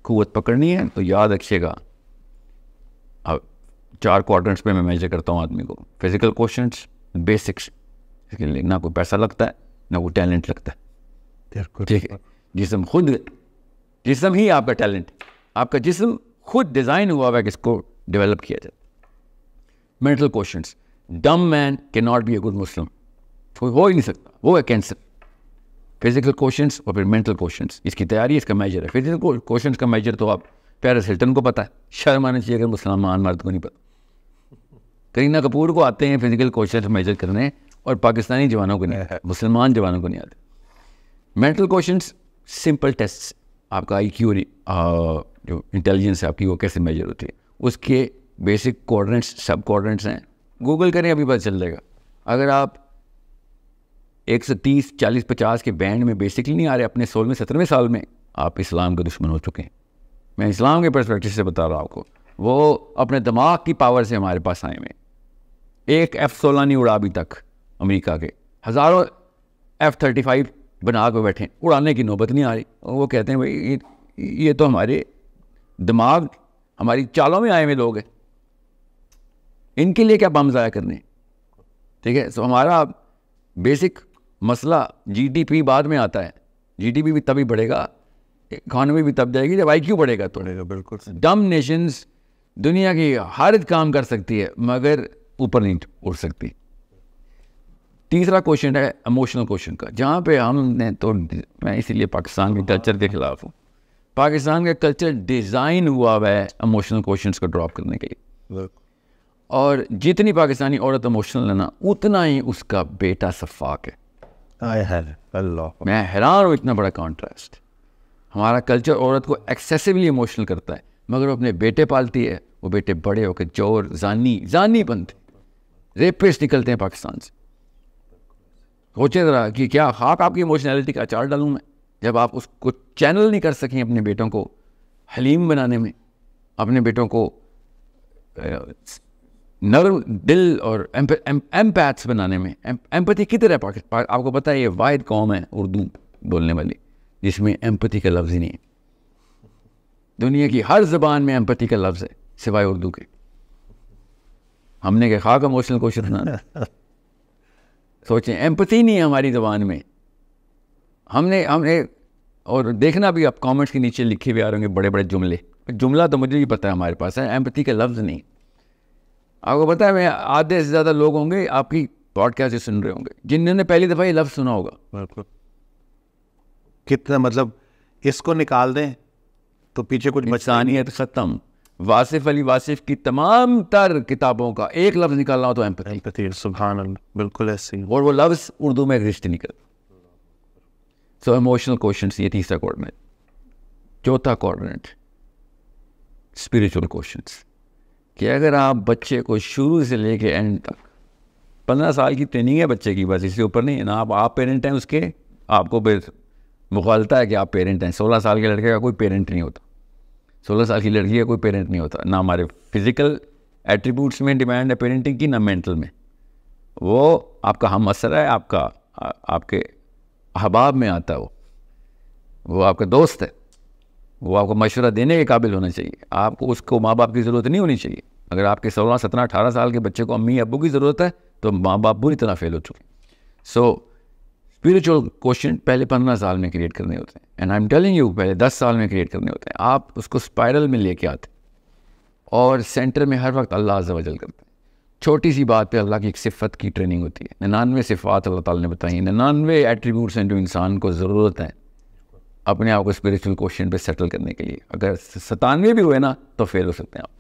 कुत पकड़नी है तो याद रखिएगा अब चार क्वार्टर्स पे मैं मेजर करता हूँ आदमी को फिजिकल क्वेश्चन बेसिक्स इसके लिए ना कोई पैसा लगता है ना कोई टैलेंट लगता है ठीक है जिसम खुद जिसम ही आपका टैलेंट आपका जिसम खुद डिज़ाइन हुआ हुआ है कि इसको डेवलप किया जाए mental question dumb man can't be a good Muslim कोई हो ही नहीं सकता वो है कैंसर फिजिकल क्वेश्चन और फिर मेंटल क्वेश्चन इसकी तैयारी इसका मेजर है फिजिकल क्वेश्चन का मेजर तो आप पेरिस हिल्टन को पता है शर्म आना चाहिए अगर मुसलमान मर्द को नहीं पता करीना कपूर को आते हैं फिजिकल क्वेश्चन मेजर करने और पाकिस्तानी जवानों को नहीं <laughs> मुसलमान जवानों को नहीं आते मेंटल क्वेश्चन सिंपल टेस्ट आपका आई क्यू जो इंटेलिजेंस है आपकी वो कैसे मेजर होती है उसके बेसिक कोऑर्डिनेट्स सब कोऑर्डिनेट्स हैं गूगल करें अभी पता चल जाएगा अगर आप एक सौ तीस चालीस पचास के बैंड में बेसिकली नहीं आ रहे अपने सोलहवें सत्रहवें साल में आप इस्लाम के दुश्मन हो चुके हैं मैं इस्लाम के परस्पेक्टिव से बता रहा हूँ आपको वो अपने दिमाग की पावर से हमारे पास आए हुए एक एफ़ सोलह नहीं उड़ा अभी तक अमेरिका के हज़ारों एफ़ थर्टी फाइव बना के बैठे उड़ाने की नौबत नहीं आ रही वो कहते हैं भाई ये तो हमारे दिमाग हमारी चालों में आए हुए लोग हैं इनके लिए क्या बम ज़ाया करने ठीक है सो हमारा बेसिक मसला जीडीपी बाद में आता है जीडीपी भी तभी बढ़ेगा इकॉनमी भी तब जाएगी जब आईक्यू बढ़ेगा तो बढ़ेगा बिल्कुल डम नेशंस दुनिया की हर काम कर सकती है मगर ऊपर नहीं उठ सकती तीसरा क्वेश्चन है इमोशनल क्वेश्चन का जहाँ पे हमने तो मैं इसीलिए पाकिस्तान के कल्चर के ख़िलाफ़ हूँ पाकिस्तान का कल्चर डिज़ाइन हुआ हुआ है इमोशनल क्वेश्चंस को ड्रॉप करने के लिए और जितनी पाकिस्तानी औरत इमोशनल है ना उतना ही उसका बेटा सफाक है मैं हैरान हूँ इतना बड़ा कॉन्ट्रास्ट हमारा कल्चर औरत को एक्सेसिवली इमोशनल करता है मगर वो अपने बेटे पालती है वो बेटे बड़े होकर जोर जानी जानी बनते रेपेस निकलते हैं पाकिस्तान से सोचें ज़रा कि क्या खाक आपकी इमोशनैलिटी का अचार डालूँ मैं जब आप उसको चैनल नहीं कर सकें अपने बेटों को हलीम बनाने में अपने बेटों को नर्म दिल और एम्पैथ्स बनाने में एम्पति किधर है पाकिस्तान आपको पता है ये वाइड कौम है उर्दू बोलने वाली जिसमें एम्पति का लफ्ज़ ही नहीं है दुनिया की हर जबान में एम्पति का लफ्ज़ है सिवाय उर्दू के हमने के खाक इमोशनल क्वेश्चन ना सोचें एम्पति नहीं है हमारी जबान में हमने हमने और देखना भी आप कमेंट्स के नीचे लिखे भी आ रहे होंगे बड़े बड़े जुमले जुमला तो मुझे भी पता है हमारे पास है एम्पति का लफ्ज़ नहीं आपको पता है मैं आधे से ज़्यादा लोग होंगे आपकी पॉडकास्ट सुन रहे होंगे जिन्होंने पहली दफ़ा ये लफ्ज़ सुना होगा बिल्कुल कितना मतलब इसको निकाल दें तो पीछे कुछ बचानियत ख़त्म वासिफ अली वासिफ की तमाम तर किताबों का एक लफ्ज़ निकालना हो तो एम्पथी सुबहान बिल्कुल ऐसे और वो लफ्ज़ उर्दू में एग्जिस्ट नहीं करता सो इमोशनल क्वेश्चन ये तीसरा कॉर्डिनेट चौथा कॉर्डिनेट स्पिरिचुअल क्वेश्चंस कि अगर आप बच्चे को शुरू से लेके एंड तक पंद्रह साल की ट्रेनिंग है बच्चे की बस इससे ऊपर नहीं है ना आप आप पेरेंट हैं उसके आपको मुखालता है कि आप पेरेंट हैं सोलह साल के लड़के का कोई पेरेंट नहीं होता सोलह साल की लड़की का कोई पेरेंट नहीं होता ना हमारे फिज़िकल एट्रीब्यूट्स में डिमांड है पेरेंटिंग की ना मेंटल में वो आपका हम असर है आपका आपके अहबाब में आता है वो वो आपका दोस्त है वो आपको मशवरा देने के काबिल होना चाहिए आपको उसको माँ बाप की ज़रूरत नहीं होनी चाहिए अगर आपके सोलह सत्रह अठारह साल के बच्चे को अम्मी अबू की ज़रूरत है तो माँ बाप बुरी तरह फेल हो चुके सो स्पिरिचुअल क्वेश्चन पहले पंद्रह साल में क्रिएट करने होते हैं and I am telling you पहले दस साल में क्रिएट करने होते हैं आप उसको स्पायरल में लेके आते हैं और सेंटर में हर वक्त अल्लाह वजल करते हैं छोटी सी बात पे अल्लाह की एक सिफत की ट्रेनिंग होती है निन्यानवे सिफात अल्लाह ताला ने बताई निन्यानवे एट्रीब्यूट्स हैं जो इंसान को ज़रूरत है अपने आप को स्पिरिचुअल क्वेश्चन पे सेटल करने के लिए अगर सतानवे भी हुए ना तो फेल हो सकते हैं आप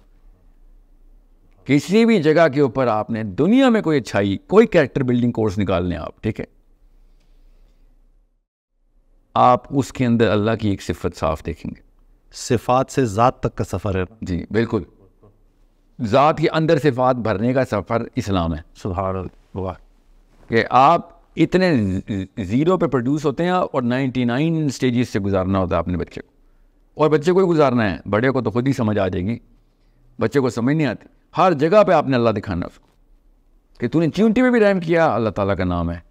किसी भी जगह के ऊपर आपने दुनिया में कोई अच्छाई कोई कैरेक्टर बिल्डिंग कोर्स निकाल लें आप ठीक है आप उसके अंदर अल्लाह की एक सिफत साफ देखेंगे सिफात से ज़ात तक का सफ़र है जी बिल्कुल ज़ात के अंदर सिफात भरने का सफ़र इस्लाम है सुधार कि आप इतने ज़ीरो पे प्रोड्यूस होते हैं और 99 स्टेजेस से गुजारना होता है अपने बच्चे को और बच्चे को ही गुजारना है बड़े को तो खुद ही समझ आ जाएगी बच्चे को समझ नहीं आती हर जगह पे आपने अल्लाह दिखाना उसको कि तूने चिंटी में भी रैम किया अल्लाह ताला का नाम है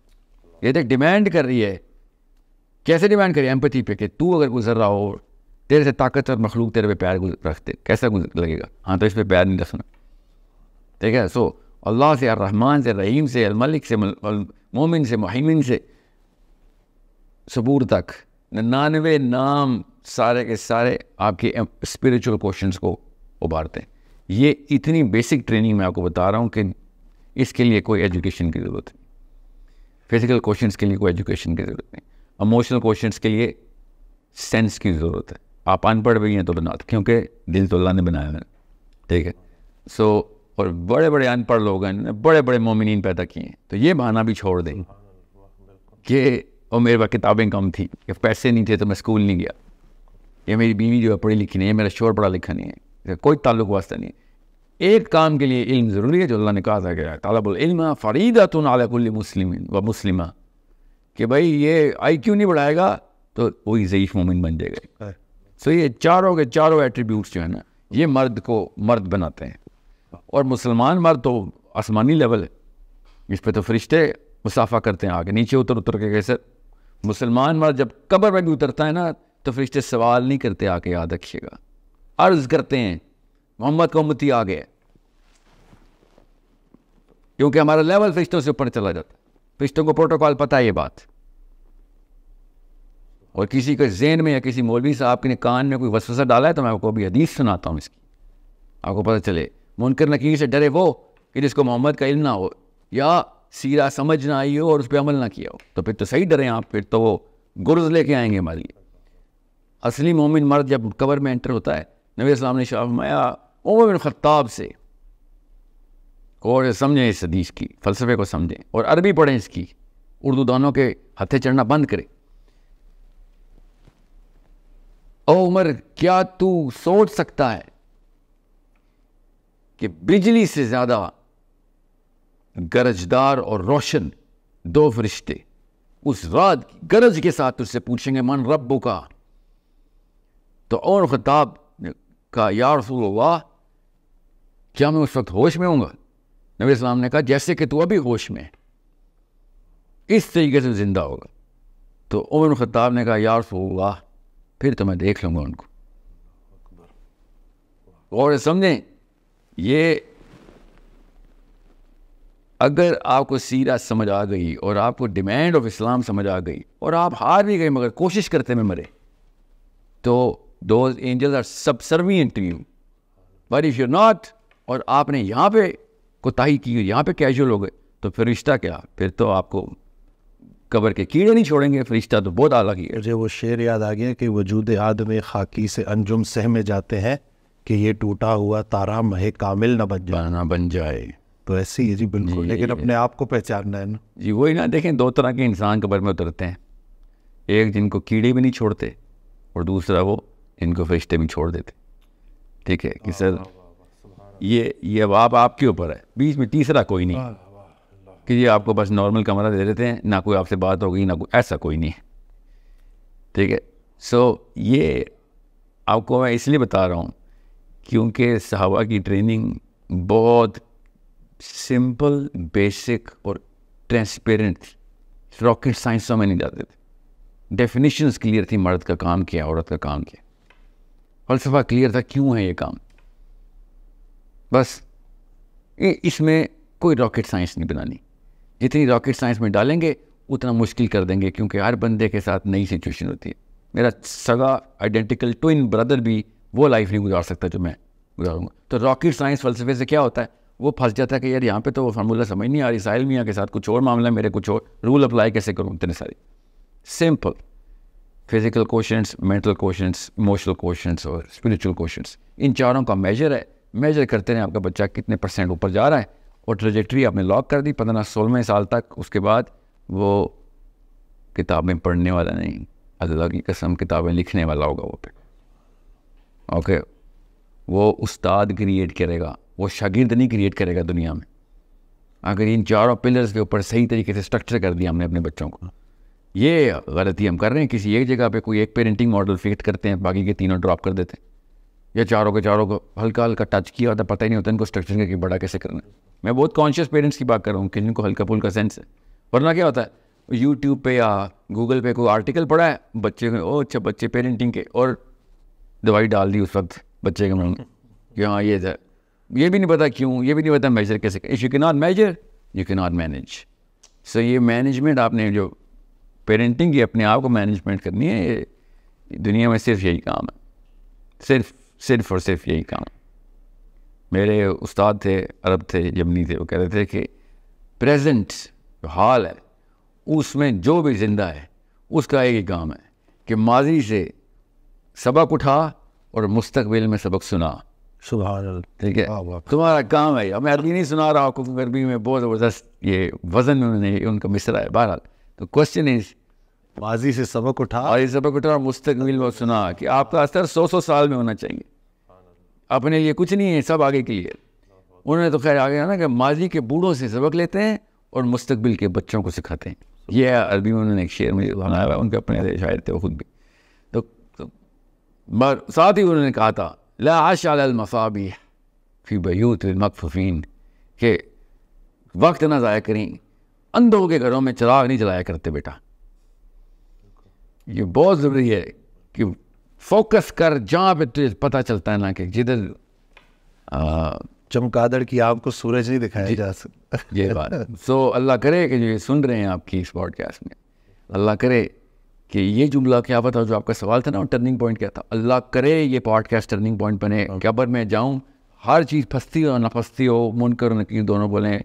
ये देख डिमांड कर रही है कैसे डिमांड करी एम्पथी पे कि तू अगर गुजर रहा हो तेरे से ताकत और मखलूक तेरे पे प्यार रखते कैसा लगेगा हाँ तो इस पर प्यार नहीं रखना ठीक है सो अल्लाह से रहमान से रहीम से अलमलिक से मोमिन से महिमिन से सबूर तक नानवे नाम सारे के सारे आपके स्पिरिचुअल क्वेश्चंस को उभारते हैं ये इतनी बेसिक ट्रेनिंग मैं आपको बता रहा हूँ कि इसके लिए कोई एजुकेशन की ज़रूरत नहीं फिज़िकल क्वेश्चंस के लिए कोई एजुकेशन की ज़रूरत नहीं इमोशनल क्वेश्चंस के लिए सेंस की ज़रूरत है आप अनपढ़ भी हैं तो बना क्योंकि दिल तो अल्लाह ने बनाया है ठीक है सो और बड़े बड़े अनपढ़ लोग हैं बड़े बड़े मोमिन पैदा किए हैं तो ये बहाना भी छोड़ दें कि और मेरे पास किताबें कम थी कि पैसे नहीं थे तो मैं स्कूल नहीं गया ये मेरी बीवी जो है पढ़ी लिखी नहीं है मेरा शोर पढ़ा लिखा नहीं है कोई ताल्लुक वास्ते नहीं एक काम के लिए इल्म ज़रूरी है जो अल्लाह ने कहा था गया तो फ़रीदतन अलकुल्ल मुस्लिम व मुस्लिम कि भाई ये आई क्यू नहीं बढ़ाएगा तो वही ज़यीफ़ मोमिन बन जाएगा सो ये चारों के चारों एट्रीब्यूट्स जो है ना ये मर्द को मर्द बनाते हैं और मुसलमान मर्द तो आसमानी लेवल है इस पर तो फरिश्ते मुसाफा करते हैं आगे नीचे उतर उतर के कैसे मुसलमान मर्द जब कबर में भी उतरता है ना तो फरिश्ते सवाल नहीं करते आके याद रखिएगा अर्ज करते हैं मोहम्मद को उम्मती आ गए क्योंकि हमारा लेवल फिश्तों से ऊपर चला जाता है फिश्तों को प्रोटोकॉल पता है ये बात और किसी के जेन में या किसी मौलवी साहब के कान में कोई वसवसा डाला है तो मैं आपको अभी हदीस सुनाता हूँ इसकी आपको पता चले मुनकर नकी से डरे वो कि जिसको मोहम्मद का इल्म ना हो या सीरा समझ ना आई हो और उस पर अमल ना किया हो तो फिर तो सही डरे आप फिर तो वो गुर्ज लेके आएंगे हमारे लिए असली मोमिन मर्द जब कबर में एंटर होता है नबी इस्लाम ने शाहमाया उमर बिन ख़त्ताब से और समझें इस हदीस की फ़लसफ़े को समझें और अरबी पढ़ें इसकी उर्दू दानों के हथे चढ़ना बंद करें ओ उमर क्या तू सोच सकता है कि बिजली से ज़्यादा गरजदार और रोशन दो फरिश्ते उस रात गरज के साथ उससे पूछेंगे मन रब्बू का तो और खिताब कहा या क्या मैं उस वक्त होश में हूँगा नबी इस्लाम ने कहा जैसे कि तू अभी होश में इस तरीके से ज़िंदा होगा तो उमर ख़त्ताब ने कहा या रसूलुल्लाह फिर तो मैं देख लूँगा उनको और समझें ये अगर आपको सीरा समझ आ गई और आपको डिमांड ऑफ इस्लाम समझ आ गई और आप हार भी गए मगर कोशिश करते में मरे तो those angels are subservient to you. But if you're not, और आपने यहाँ पे कोताही की यहाँ पे कैजुअल हो गए तो फिर रिश्ता क्या फिर तो आपको कबर के कीड़े नहीं छोड़ेंगे फरिश्ता तो बहुत अलग ही है मुझे वो शेर याद आ गया कि वजूद आद में खाकी से अंजुम सह में जाते हैं कि ये टूटा हुआ तारा महे कामिल ना बन जाए ना बन जाए तो ऐसे ही जी बिल्कुल लेकिन अपने आप को पहचानना है ना जी वही ना देखें दो तरह के इंसान कबर में उतरते हैं एक जिनको कीड़े भी नहीं छोड़ते और दूसरा वो इनको फरिश्ते भी छोड़ देते ठीक है कि सर ये ये अब आपके ऊपर है बीच में तीसरा कोई नहीं कि ये आपको बस नॉर्मल कमरा दे देते हैं ना कोई आपसे बात होगी ना कोई ऐसा कोई नहीं ठीक है सो ये आपको मैं इसलिए बता रहा हूँ क्योंकि सहावा की ट्रेनिंग बहुत सिंपल बेसिक और ट्रांसपेरेंट रॉकेट साइंस में नहीं जाते थे डेफिनेशंस क्लियर थी मर्द का काम क्या औरत का काम क्या फलसफा क्लियर था क्यों है ये काम बस इसमें कोई रॉकेट साइंस नहीं बनानी जितनी रॉकेट साइंस में डालेंगे उतना मुश्किल कर देंगे क्योंकि हर बंदे के साथ नई सिचुएशन होती है मेरा सगा आइडेंटिकल ट्विन ब्रदर भी वो लाइफ नहीं गुजार सकता जो मैं गुजारूंगा तो रॉकेट साइंस फलसफे से क्या होता है वो फंस जाता है कि यार यहाँ पे तो वो फार्मूला समझ नहीं आ रही साहिल मियाँ के साथ कुछ और मामला मेरे कुछ और रूल अप्लाई कैसे करूँ इतने सारे simple physical quotients mental quotients emotional quotients और स्पिरिचुअल कोशंट्स इन चारों का मेजर है मेजर करते रहें आपका बच्चा कितने परसेंट ऊपर जा रहा है और ट्रेजेक्ट्री आपने लॉक कर दी पंद्रह सोलहवें साल तक उसके बाद वो किताबें पढ़ने वाला नहीं अल्लाह की कसम किताबें लिखने वाला होगा वो पे ओके वो उस्ताद क्रिएट करेगा वो शागिर्द नहीं क्रिएट करेगा दुनिया में अगर इन चारों पिलर्स के ऊपर सही तरीके से स्ट्रक्चर कर दिया हमने अपने बच्चों को ये गलती हम कर रहे हैं किसी एक जगह पे कोई एक पेरेंटिंग मॉडल फिट करते हैं बाकी के तीनों ड्रॉप कर देते हैं या चारों के चारों को हल्का हल्का टच किया होता पता ही नहीं होता इनको स्ट्रक्चर करके बड़ा कैसे करना है मैं बहुत कॉन्शियस पेरेंट्स की बात कर रहा हूँ कि जिनको हल्का फुल्का सेंस है वरना क्या होता है यूट्यूब पे या गूगल पे कोई आर्टिकल पढ़ा है बच्चे को ओ अच्छा बच्चे पेरेंटिंग के और दवाई डाल दी उस वक्त बच्चे के मन में कि हाँ ये था ये भी नहीं पता क्यों ये भी नहीं पता मेजर कैसे if you can't measure you can't manage so ये मैनेजमेंट आपने जो पेरेंटिंग की अपने आप को मैनेजमेंट करनी है दुनिया में सिर्फ यही काम है सिर्फ सिर्फ और सिर्फ यही काम मेरे उस्ताद थे अरब थे यमनी थे वो कह रहे थे कि प्रेजेंट जो हाल है उसमें जो भी ज़िंदा है उसका एक ही काम है कि माजी से सबक उठा और मुस्तकबिल में सबक सुना सुबह ठीक है तुम्हारा काम है मैं अभी नहीं सुना रहा हूँ क्योंकि में बहुत ज़बरदस्त ये वज़न उन्होंने उनका मिसरा है बहरहाल तो क्वेश्चन इज माजी से सबक उठा और ये सबक उठा और मुस्तकबिल में सुना कि आपका असर सौ सौ साल में होना चाहिए अपने लिए कुछ नहीं है सब आगे के लिए उन्होंने तो खैर आगे ना कि माजी के बूढ़ों से सबक लेते हैं और मुस्तबिल के बच्चों को सिखाते हैं यह अरबी में उन्होंने एक शेर मुझे बनाया हुआ उनके अपने शायर थे वो खुद भी तो, तो मगर साथ ही उन्होंने कहा था ला आश फी बयूत मकफफ़ीन के वक्त ना ज़ाया करें अंधों के घरों में चिराग नहीं जलाया करते बेटा ये बहुत ज़रूरी है कि फोकस कर जहां पे तुझे पता चलता है ना कि जिधर चमकादड़ की को सूरज नहीं दिखाया जा सकता ये बात सो so, अल्लाह करे कि जो ये सुन रहे हैं आपकी इस पॉडकास्ट में अल्लाह करे कि ये जुमला क्या पता जो आपका सवाल था ना टर्निंग पॉइंट क्या था अल्लाह करे ये पॉडकास्ट टर्निंग पॉइंट बने क्या मैं जाऊँ हर चीज़ फंसती हो ना फंसती हो मुनकर नकीर दोनों बोलें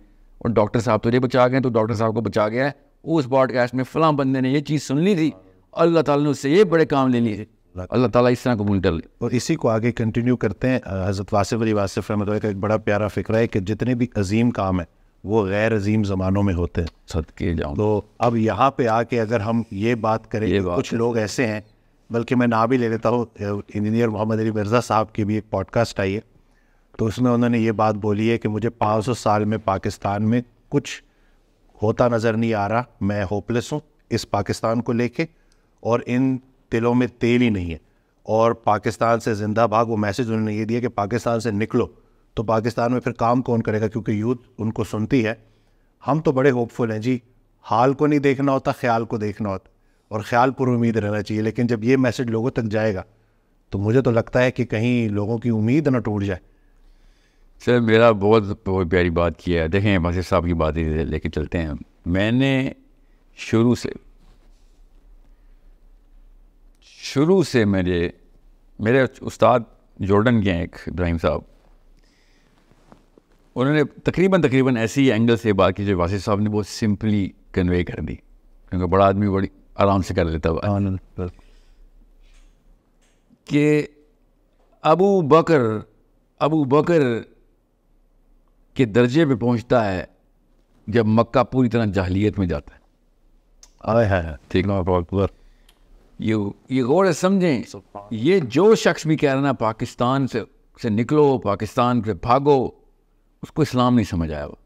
और डॉक्टर साहब तुझे तो बचा गए तो डॉक्टर साहब को बचा गया है उस पॉडकास्ट में फलां बंदे ने ये चीज़ सुन ली थी अल्लाह ताला ने उससे ये बड़े काम ले लिए अल्लाह ताला इस तरह को कर और इसी को आगे कंटिन्यू करते हैं हज़रत वासिफ अली वासिफ अहमद का एक बड़ा प्यारा फ़िक्र है कि जितने भी अजीम काम हैं वो गैर अजीम ज़मानों में होते हैं सदके जाऊँ तो अब यहाँ पे आके अगर हम ये बात करें ये बात कुछ लोग ऐसे हैं बल्कि मैं ना भी ले लेता हूँ इंजीनियर मोहम्मद अली मिर्ज़ा साहब की भी एक पॉडकास्ट आई है तो उसमें उन्होंने ये बात बोली है कि मुझे 500 साल में पाकिस्तान में कुछ होता नज़र नहीं आ रहा मैं होपलेस हूँ इस पाकिस्तान को लेके और इन तिलों में तेल ही नहीं है और पाकिस्तान से जिंदा भाग वो मैसेज उन्होंने ये दिया कि पाकिस्तान से निकलो तो पाकिस्तान में फिर काम कौन करेगा क्योंकि यूथ उनको सुनती है हम तो बड़े होपफुल हैं जी हाल को नहीं देखना होता ख्याल को देखना होता और ख्याल पर उम्मीद रहना चाहिए लेकिन जब ये मैसेज लोगों तक जाएगा तो मुझे तो लगता है कि कहीं लोगों की उम्मीद ना टूट जाए सर मेरा बहुत बहुत प्यारी बात किया है देखें वासी साहब की बात लेके चलते हैं मैंने शुरू से शुरू से मेरे मेरे उस्ताद जॉर्डन के हैं एक इब्राहिम साहब उन्होंने तकरीबन तकरीबन ऐसी एंगल से बात की जो वासी साहब ने बहुत सिंपली कन्वे कर दी क्योंकि बड़ा आदमी बड़ी आराम से कर लेता कि अबू बकर अबू बकर के दर्जे पे पहुंचता है जब मक्का पूरी तरह जाहलीत में जाता है आए है ठीक ना ये ये गौर है समझें ये जो शख्स भी कह रहा ना पाकिस्तान से से निकलो पाकिस्तान से भागो उसको इस्लाम नहीं समझ आया वो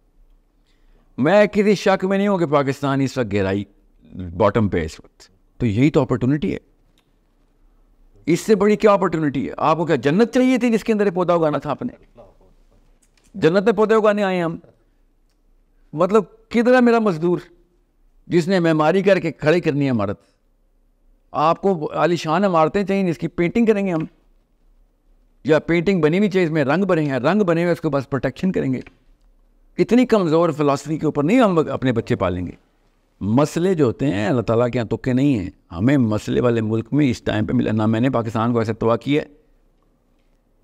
मैं किसी शक में नहीं हूँ कि पाकिस्तान इस वक्त गहराई बॉटम पे इस वक्त तो यही तो अपॉर्चुनिटी है इससे बड़ी क्या अपॉर्चुनिटी है आपको क्या जन्नत चाहिए थी जिसके अंदर पौधा उगाना था आपने जन्नत में पौधे उगाने आए हम मतलब कितना मेरा मजदूर जिसने मेमारी करके खड़ी करनी है इमारत आपको आलिशान इमारतें चाहिए इसकी पेंटिंग करेंगे हम या पेंटिंग बनी हुई चाहिए इसमें रंग बने हैं रंग बने हुए उसको बस प्रोटेक्शन करेंगे इतनी कमज़ोर फ़िलासफ़ी के ऊपर नहीं हम अपने बच्चे पालेंगे मसले जो होते हैं अल्लाह ताला के यहाँ तुक्के नहीं हैं हमें मसले वाले मुल्क में इस टाइम पे मिला ना मैंने पाकिस्तान को ऐसे तबाह किया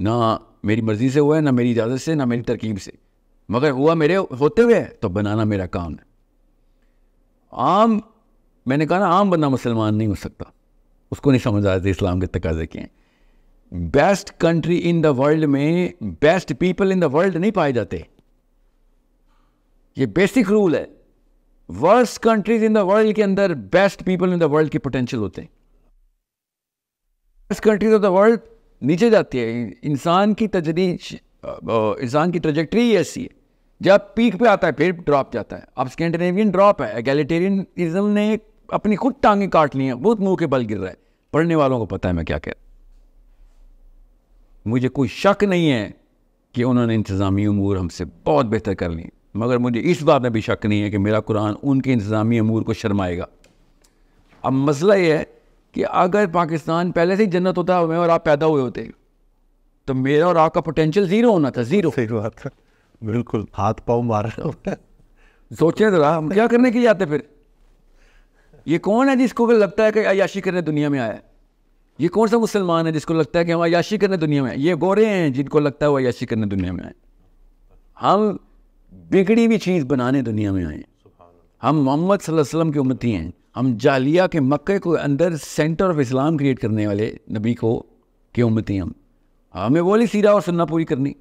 ना मेरी मर्जी से हुआ है ना मेरी इजाज़त से ना मेरी तरकीब से मगर हुआ मेरे होते हुए तो बनाना मेरा काम है आम मैंने कहा ना आम बंदा मुसलमान नहीं हो सकता उसको नहीं समझ आते इस्लाम के तकाजे के हैं best country in the world में best people in the world नहीं पाए जाते ये बेसिक रूल है worst countries in the world के अंदर best people in the world के पोटेंशियल होते हैं best countries of the world नीचे जाती है इंसान की तजरी इंसान की ट्रजेक्ट्री ही ऐसी है जब पीक पे आता है फिर ड्रॉप जाता है अब स्कैंडिनेवियन ड्रॉप है एगेलिटेरियनिज्म ने अपनी खुद टांगें काट ली हैं बहुत मुंह के बल गिर रहा है पढ़ने वालों को पता है मैं क्या कह रहा मुझे कोई शक नहीं है कि उन्होंने इंतज़ामी अमूर हमसे बहुत बेहतर कर ली मगर मुझे इस बात में भी शक नहीं है कि मेरा कुरान उनके इंतज़ामी अमूर को शर्माएगा अब मसला यह है कि अगर पाकिस्तान पहले से ही जन्नत होता मैं और आप पैदा हुए होते तो मेरा और आपका पोटेंशियल ज़ीरो होना था ज़ीरो सही बात है बिल्कुल हाथ पाँव मार सोचें ज़रा हम क्या करने के लिए आते फिर ये कौन है जिसको लगता है कि अयाशी करने दुनिया में आया है ये कौन सा मुसलमान है जिसको लगता है कि हम अयाशी करने दुनिया में आए ये गोरे हैं जिनको लगता है वो अयाशी करने दुनिया में आए हम बिगड़ी हुई चीज़ बनाने दुनिया में आए हम मोहम्मद वसल्लम की उम्मती हैं हम जालिया के मक्के को अंदर सेंटर ऑफ इस्लाम क्रिएट करने वाले नबी को क्यों उम्मती हम हमें बोली सीधा और सुनना पूरी करनी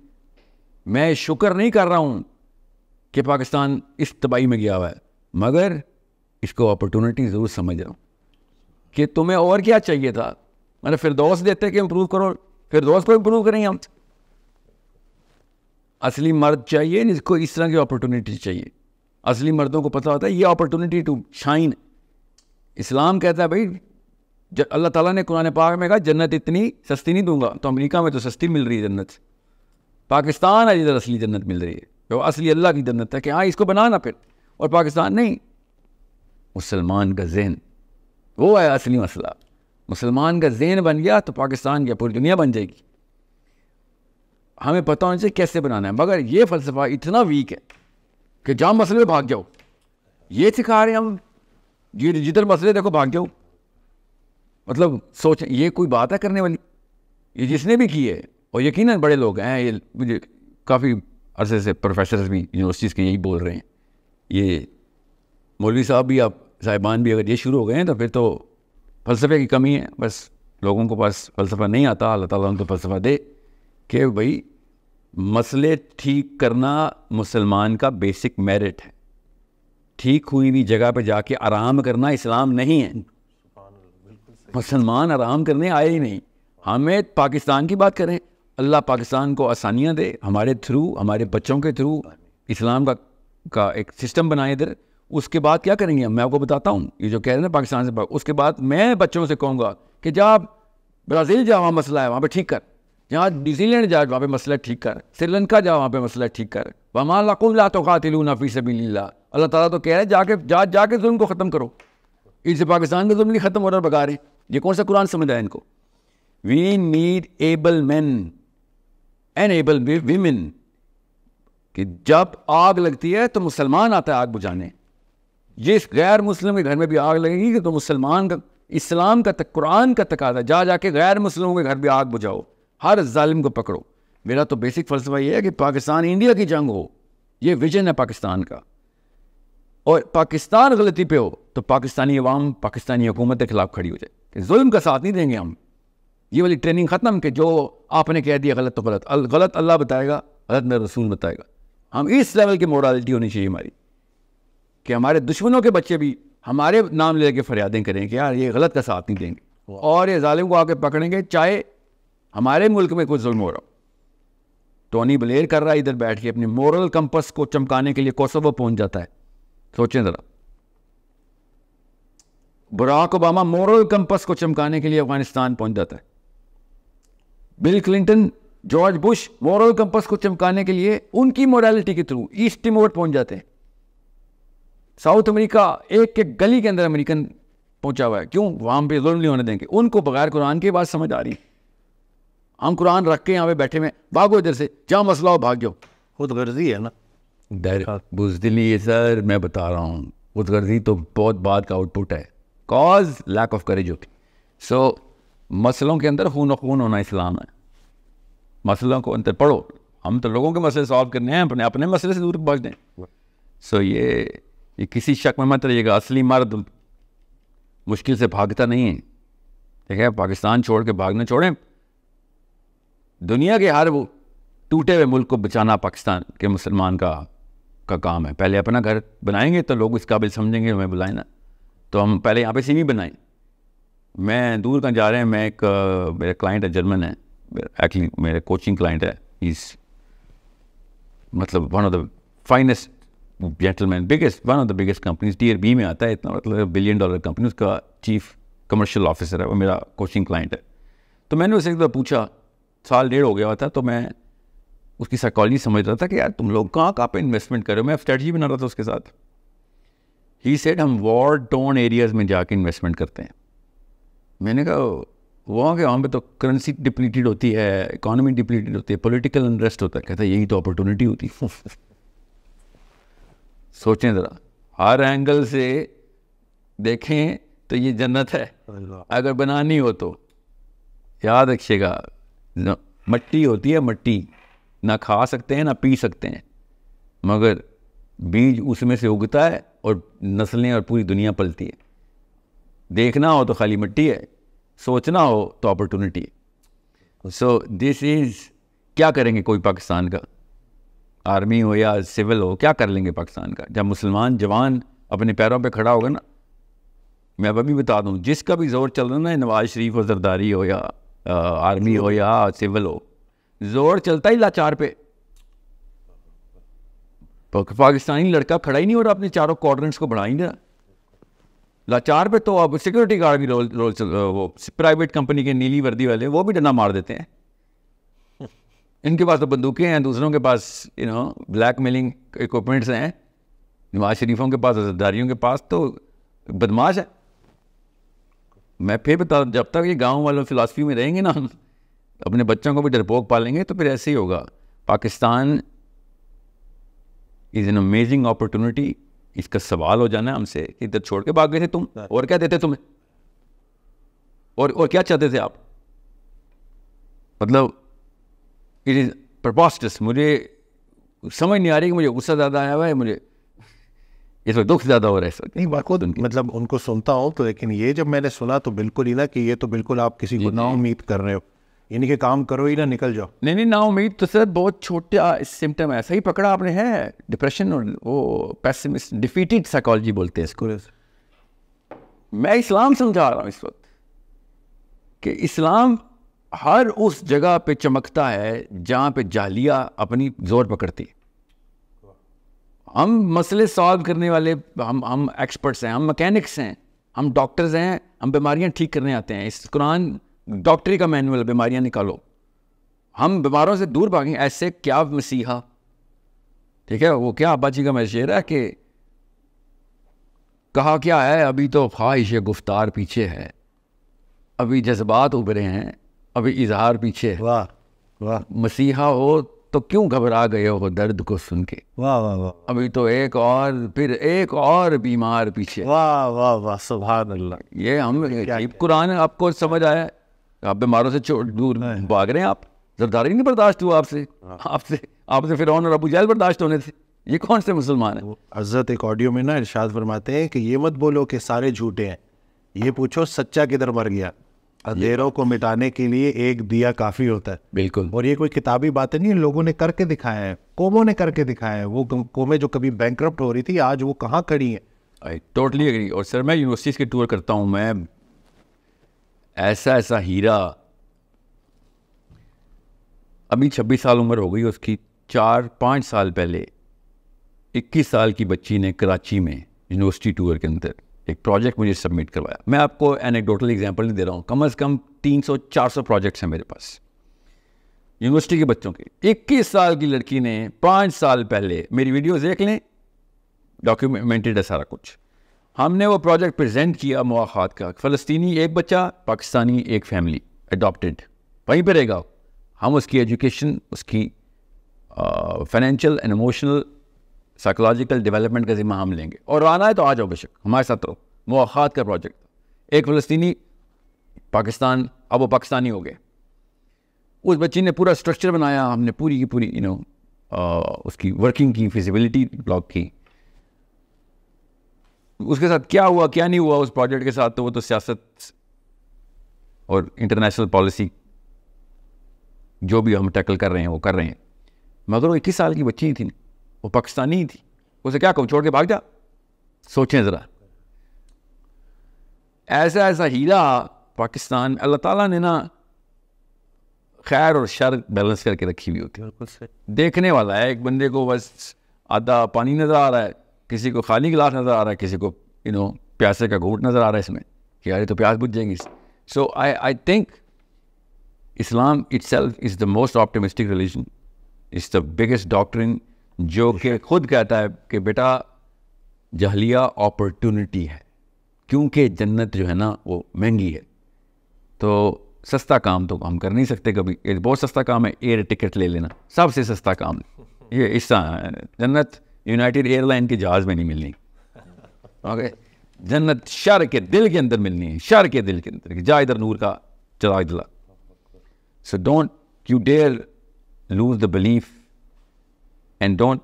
मैं शुक्र नहीं कर रहा हूँ कि पाकिस्तान इस तबाही में गया हुआ है मगर इसको अपॉर्चुनिटी ज़रूर समझ रहा हूँ कि तुम्हें और क्या चाहिए था मैंने फिर दोस्त देते कि इम्प्रूव करो फिर दोस्त को इम्प्रूव करेंगे हम असली मर्द चाहिए जिसको इस तरह की अपॉर्चुनिटी चाहिए असली मर्दों को पता होता है ये अपॉर्चुनिटी टू शाइन इस्लाम कहता है भाई अल्लाह ताला ने कुरान पाक में कहा जन्नत इतनी सस्ती नहीं दूंगा तो अमेरिका में तो सस्ती मिल रही है जन्नत पाकिस्तान है जिधर असली जन्नत मिल रही है तो असली अल्लाह की जन्नत है कि हाँ इसको बनाना फिर और पाकिस्तान नहीं मुसलमान का जहन वो है असली मसला मुसलमान का जहन बन गया तो पाकिस्तान की पूरी दुनिया बन जाएगी हमें पता होना चाहिए कैसे बनाना है मगर ये फ़लसफ़ा इतना वीक है कि जाम मसले में भाग जाओ ये सिखा रहे हैं हम ये डिजिटल मसले देखो भाग जाओ मतलब सोच ये कोई बात है करने वाली ये जिसने भी की है और यकीन बड़े लोग हैं ये मुझे काफ़ी अरसे से प्रोफेसर भी यूनिवर्सिटीज़ के यही बोल रहे हैं ये मौलवी साहब भी आप साहिबान भी अगर ये शुरू हो गए हैं तो फिर तो फ़लसफ़े की कमी है बस लोगों को पास फ़लसफ़ा नहीं आता अल्लाह ताला उनको फ़लसफ़ा दे कि भाई मसले ठीक करना मुसलमान का बेसिक मेरिट है ठीक हुई हुई जगह पर जाके आराम करना इस्लाम नहीं है मुसलमान आराम करने आए ही नहीं हमें पाकिस्तान की बात करें अल्लाह पाकिस्तान को आसानियाँ दे हमारे थ्रू हमारे बच्चों के थ्रू इस्लाम का का एक सिस्टम बनाए इधर उसके बाद क्या करेंगे मैं आपको बताता हूँ ये जो कह रहे हैं ना पाकिस्तान से उसके बाद मैं बच्चों से कहूँगा कि जा ब्राज़ील जा वहाँ मसला है वहाँ पर ठीक कर जहाँ न्यूजीलैंड जा वहाँ पर मसला ठीक कर श्रीलंका जा वहाँ पर मसला ठीक कर वहाँ लाकुम ला तो कातिलू नफ़ी सभी अल्लाह ताला तो कह रहे हैं जाके जा जाके जुल्म को ख़त्म करो इससे पाकिस्तान का जुल्म नहीं ख़त्म हो रहा बगा रहे ये कौन सा कुरान समझ आया इनको we need able man an able women कि जब आग लगती है तो मुसलमान आता है आग बुझाने जिस गैर मुस्लिम के घर में भी आग लगेगी तो मुसलमान का इस्लाम का तक कुरान का है जा जाके गैर मुस्लिमों के घर भी आग बुझाओ हर जालिम को पकड़ो मेरा तो बेसिक फलसफा ये है कि पाकिस्तान इंडिया की जंग हो ये विजन है पाकिस्तान का और पाकिस्तान गलती पे हो तो पाकिस्तानी अवाम पाकिस्तानी हुकूमत के खिलाफ खड़ी हो जाए कि जुल्म का साथ नहीं देंगे हम ये वाली ट्रेनिंग ख़त्म कि जो आपने कह दिया गलत तो गलत अल, गलत अल्लाह बताएगा गलत मेरा रसूल बताएगा हम इस लेवल की मोरालिटी होनी चाहिए हमारी कि हमारे दुश्मनों के बच्चे भी हमारे नाम लेके फरियादें करें कि यार ये गलत का साथ नहीं देंगे और ये ालिम को आके पकड़ेंगे चाहे हमारे मुल्क में कुछ जुल्म हो रहा हो टोनी ब्लेयर कर रहा है इधर बैठ के अपने मॉरल कंपस को चमकाने के लिए कोसोवो पहुंच जाता है सोचें ज़रा बराक ओबामा मोरल कंपस को चमकाने के लिए अफगानिस्तान पहुंच जाता है Bill Clinton George Bush moral compass को चमकाने के लिए उनकी मोरालिटी के थ्रू ईस्ट टिमोर पहुंच जाते हैं साउथ अमेरिका एक एक गली के अंदर अमेरिकन पहुंचा हुआ है क्यों वहां पे जुल्म नहीं होने देंगे उनको बगैर कुरान की बात समझ आ रही है हम कुरान रख के यहाँ पे बैठे हुए भागो इधर से जहाँ मसला हो भाग जाओ खुद गर्जी है ना डर बुजदिली हाँ। ये सर मैं बता रहा हूँ खुदगर्जी तो, तो बहुत बात का आउटपुट है कॉज लैक ऑफ करेज होती सो मसलों के अंदर खून खून होना इस्लाम है मसलों को अंदर पढ़ो हम तो लोगों के मसले सॉल्व करने हैं अपने अपने मसले से दूर भाग दें सो ये ये किसी शक में मत रहिएगा असली मर्द मुश्किल से भागता नहीं है ठीक है पाकिस्तान छोड़ के भागना छोड़ें दुनिया के हर वो टूटे हुए मुल्क को बचाना पाकिस्तान के मुसलमान का का काम है पहले अपना घर बनाएंगे तो लोग इस काबिल समझेंगे हमें बुलाएं ना तो हम पहले यहाँ पे सी वी बनाएं मैं दूर कहाँ जा रहे हैं मैं एक मेरा क्लाइंट है जर्मन है एक्चुअली मेरा कोचिंग क्लाइंट है इस मतलब one of the finest gentleman biggest one of the biggest companies T B में आता है इतना मतलब बिलियन डॉलर कंपनी उसका चीफ कमर्शियल ऑफिसर है वो मेरा कोचिंग क्लाइंट है तो मैंने उसे एक बार पूछा साल डेढ़ हो गया था तो मैं उसकी साइकोलॉजी समझ रहा था कि यार तुम लोग कहाँ कहाँ पे इन्वेस्टमेंट करो मैं स्ट्रेटजी बना रहा था उसके साथ ही सेड हम वॉर टोन एरियाज में जाके इन्वेस्टमेंट करते हैं मैंने कहा वहाँ के वहाँ पे तो करेंसी डिप्लीटेड होती है इकोनॉमी डिप्लीटेड होती है पॉलिटिकल इंटरेस्ट होता है कहता यही तो अपॉर्चुनिटी होती है <laughs> सोचें ज़रा हर एंगल से देखें तो ये जन्नत है अगर बनानी हो तो याद रखिएगा मट्टी होती है मट्टी ना खा सकते हैं ना पी सकते हैं मगर बीज उसमें से उगता है और नस्लें और पूरी दुनिया पलती है देखना हो तो खाली मिट्टी है सोचना हो तो अपॉर्चुनिटी है सो दिस इज़ क्या करेंगे कोई पाकिस्तान का आर्मी हो या सिविल हो क्या कर लेंगे पाकिस्तान का जब मुसलमान जवान अपने पैरों पे खड़ा होगा ना मैं अब अभी बता दूं जिसका भी जोर चल रहा है ना नवाज शरीफ हो जरदारी हो या आ, आर्मी हो या सिविल हो जोर चलता ही लाचार पे पाकिस्तानी लड़का खड़ा ही नहीं हो रहा अपने चारों क्वार्टर्स को बढ़ा ही नहीं रहा लाचार पे तो अब सिक्योरिटी गार्ड भी रोल रोल चल वो प्राइवेट कंपनी के नीली वर्दी वाले वो भी डंडा मार देते हैं इनके पास तो बंदूकें हैं दूसरों के पास you know blackmailing equipments हैं नवाज शरीफों के पास अजदारियों के पास तो बदमाश है मैं फिर बता जब तक ये गांव वालों फिलासफी में रहेंगे ना अपने बच्चों को भी डरपोक पालेंगे तो फिर ऐसे ही होगा Pakistan is an amazing opportunity इसका सवाल हो जाना है हमसे इधर छोड़ के भाग गए थे तुम और क्या देते तुम्हें और और क्या चाहते थे आप मतलब इट इज़ प्रपॉस्टस मुझे समझ नहीं आ रही कि मुझे गुस्सा ज़्यादा आया हुआ है मुझे <laughs> इस वक्त दुख ज़्यादा हो रहा है नहीं बात मतलब उनको सुनता हूँ तो लेकिन ये जब मैंने सुना तो बिल्कुल ही ना कि ये तो बिल्कुल आप किसी को ना उम्मीद कर रहे हो यानी कि काम करो ही ना निकल जाओ नहीं नहीं ना उम्मीद तो सर बहुत छोटा सिम्टम है सही पकड़ा आपने है डिप्रेशन और वो पैसिमिस्ट डिफीटेड साइकोलॉजी बोलते हैं इसको मैं इस्लाम समझा रहा हूँ इस वक्त कि इस्लाम हर उस जगह पे चमकता है जहाँ पे जालिया अपनी जोर पकड़ती है हम मसले सॉल्व करने वाले हम हम एक्सपर्ट्स हैं हम मैकेनिक्स हैं हम डॉक्टर्स हैं हम बीमारियां ठीक करने आते हैं इस कुरान डॉक्टरी का मैनुअल बीमारियां निकालो हम बीमारों से दूर भागें ऐसे क्या मसीहा ठीक है वो क्या अब्बा जी का मैं शेर है कि कहा क्या है अभी तो ख्वाहिश गुफ्तार पीछे है अभी जज्बात उभरे हैं अभी इजहार पीछे है वाह वाह मसीहा हो तो क्यों घबरा गए हो दर्द को सुन के वाह वाह वाह अभी तो एक और फिर एक और बीमार पीछे वाह वाह वाह सुबह अल्लाह ये हम कुरान आपको समझ आया आप बीमारों से दूर हाँ। भाग रहे हैं आप जरदारी नहीं बर्दाश्त हुआ आपसे हाँ। आपसे आपसे फिर और अबू जैल बर्दाश्त होने से ये कौन से मुसलमान है हजरत एक ऑडियो में ना इरशाद फरमाते हैं कि ये मत बोलो कि सारे झूठे हैं ये पूछो सच्चा किधर मर गया अंधेरों को मिटाने के लिए एक दिया काफ़ी होता है बिल्कुल और ये कोई किताबी बातें नहीं लोगों ने करके दिखाया है कौमों ने करके दिखाया है वो कौमें जो कभी बैंक हो रही थी आज वो कहाँ खड़ी हैं आई टोटली एग्री और सर मैं यूनिवर्सिटीज़ के टूर करता हूँ मैं ऐसा ऐसा हीरा अभी छब्बीस साल उम्र हो गई उसकी चार पाँच साल पहले इक्कीस साल की बच्ची ने कराची में यूनिवर्सिटी टूर के अंदर एक प्रोजेक्ट मुझे सबमिट करवाया मैं आपको एनेक्डोटल एग्जाम्पल नहीं दे रहा हूँ कम अज़ कम तीन सौ चार सौ प्रोजेक्ट्स हैं मेरे पास यूनिवर्सिटी के बच्चों के इक्कीस साल की लड़की ने पाँच साल पहले मेरी वीडियोज देख लें डॉक्यूमेंटेड है सारा कुछ हमने वो प्रोजेक्ट प्रेजेंट किया मुआखात का फ़लस्तनी एक बच्चा पाकिस्तानी एक फैमिली अडोप्टेड वहीं पर रहेगा हम उसकी एजुकेशन उसकी financial and emotional psychological development का ज़िम्मा हम लेंगे और आना है तो आ जाओ बेशक हमारे साथ रहो मुआखात का प्रोजेक्ट एक फ़लस्तनी पाकिस्तान अब वो पाकिस्तानी हो गए उस बच्ची ने पूरा स्ट्रक्चर बनाया हमने पूरी की पूरी यू you नो know, उसकी वर्किंग की फिजिबिलिटी ब्लॉक की उसके साथ क्या हुआ क्या नहीं हुआ उस प्रोजेक्ट के साथ तो वो तो सियासत और इंटरनेशनल पॉलिसी जो भी हम टैकल कर रहे हैं वो कर रहे हैं मगर वो इक्कीस साल की बच्ची ही थी वो पाकिस्तानी ही थी उसे क्या कहूँ छोड़ के भाग जा सोचें ज़रा ऐसा ऐसा हीरा पाकिस्तान अल्लाह ताला ने ना खैर और शर बैलेंस करके रखी हुई होती है देखने वाला है एक बंदे को बस आधा पानी नज़र आ रहा है किसी को खाली गिलास नज़र आ रहा है किसी को यू नो प्यासे का घूट नज़र आ रहा है इसमें कि यार तो प्यास बुझ जाएंगी so I I think Islam itself is the most optimistic religion is the biggest doctrine जो कि खुद कहता है कि बेटा जहलिया अपॉर्चुनिटी है क्योंकि जन्नत जो है ना वो महंगी है तो सस्ता काम तो हम कर नहीं सकते कभी ये बहुत सस्ता काम है एयर टिकट ले लेना सबसे सस्ता काम ये इस जन्नत यूनाइटेड एयरलाइन के जहाज़ में नहीं मिलनी ओके जन्नत शर के दिल के अंदर मिलनी है शर के दिल के अंदर जा इधर नूर का चला इधला so don't you dare lose the belief and don't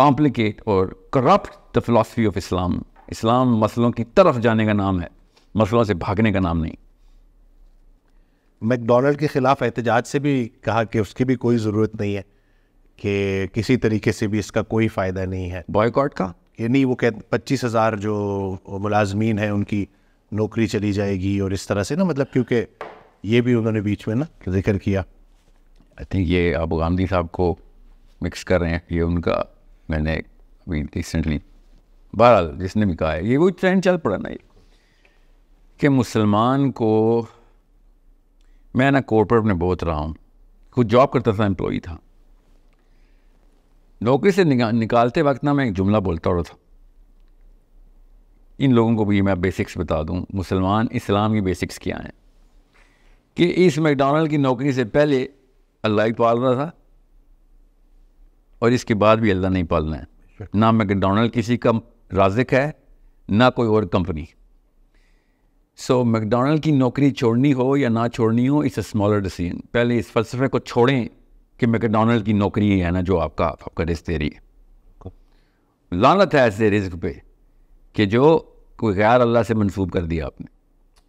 complicate और corrupt the philosophy of Islam Islam मसलों की तरफ जाने का नाम है मसलों से भागने का नाम नहीं मैकडोनल्ड के ख़िलाफ़ एहतजाज से भी कहा कि उसकी भी कोई ज़रूरत नहीं है कि किसी तरीके से भी इसका कोई फ़ायदा नहीं है बॉयकॉट का ये नहीं वो कह पच्चीस हज़ार जो मुलाजमीन है उनकी नौकरी चली जाएगी और इस तरह से ना मतलब क्योंकि ये भी उन्होंने बीच में ना जिक्र किया आई थिंक ये अब गांधी साहब को मिक्स कर रहे हैं ये उनका मैंने अभी रिसेंटली बहरहाल जिसने भी कहा है ये वो ट्रेंड चल पड़ा ना ये कि मुसलमान को मैं ना कॉरपोरेट में बहुत रहा हूँ खुद जॉब करता था एम्प्लॉई था नौकरी से निका, निकालते वक्त ना मैं एक जुमला बोलता रहा था इन लोगों को भी मैं बेसिक्स बता दूं मुसलमान इस्लाम की बेसिक्स क्या हैं कि इस मैकडोनल्ड की नौकरी से पहले अल्लाह ही पाल रहा था और इसके बाद भी अल्लाह नहीं पालना है ना मैकडोनल्ड किसी का राजिक है ना कोई और कंपनी सो मैकडोनल्ड की नौकरी छोड़नी हो या ना छोड़नी हो इट्स अ स्मॉलर डिसीजन पहले इस फलसफे को छोड़ें कि मैकडोनल्ड की नौकरी है ना जो आपका आपका रिस्क दे रही है लानत है ऐसे रिस्क पे कि जो कोई गैर अल्लाह से मनसूब कर दिया आपने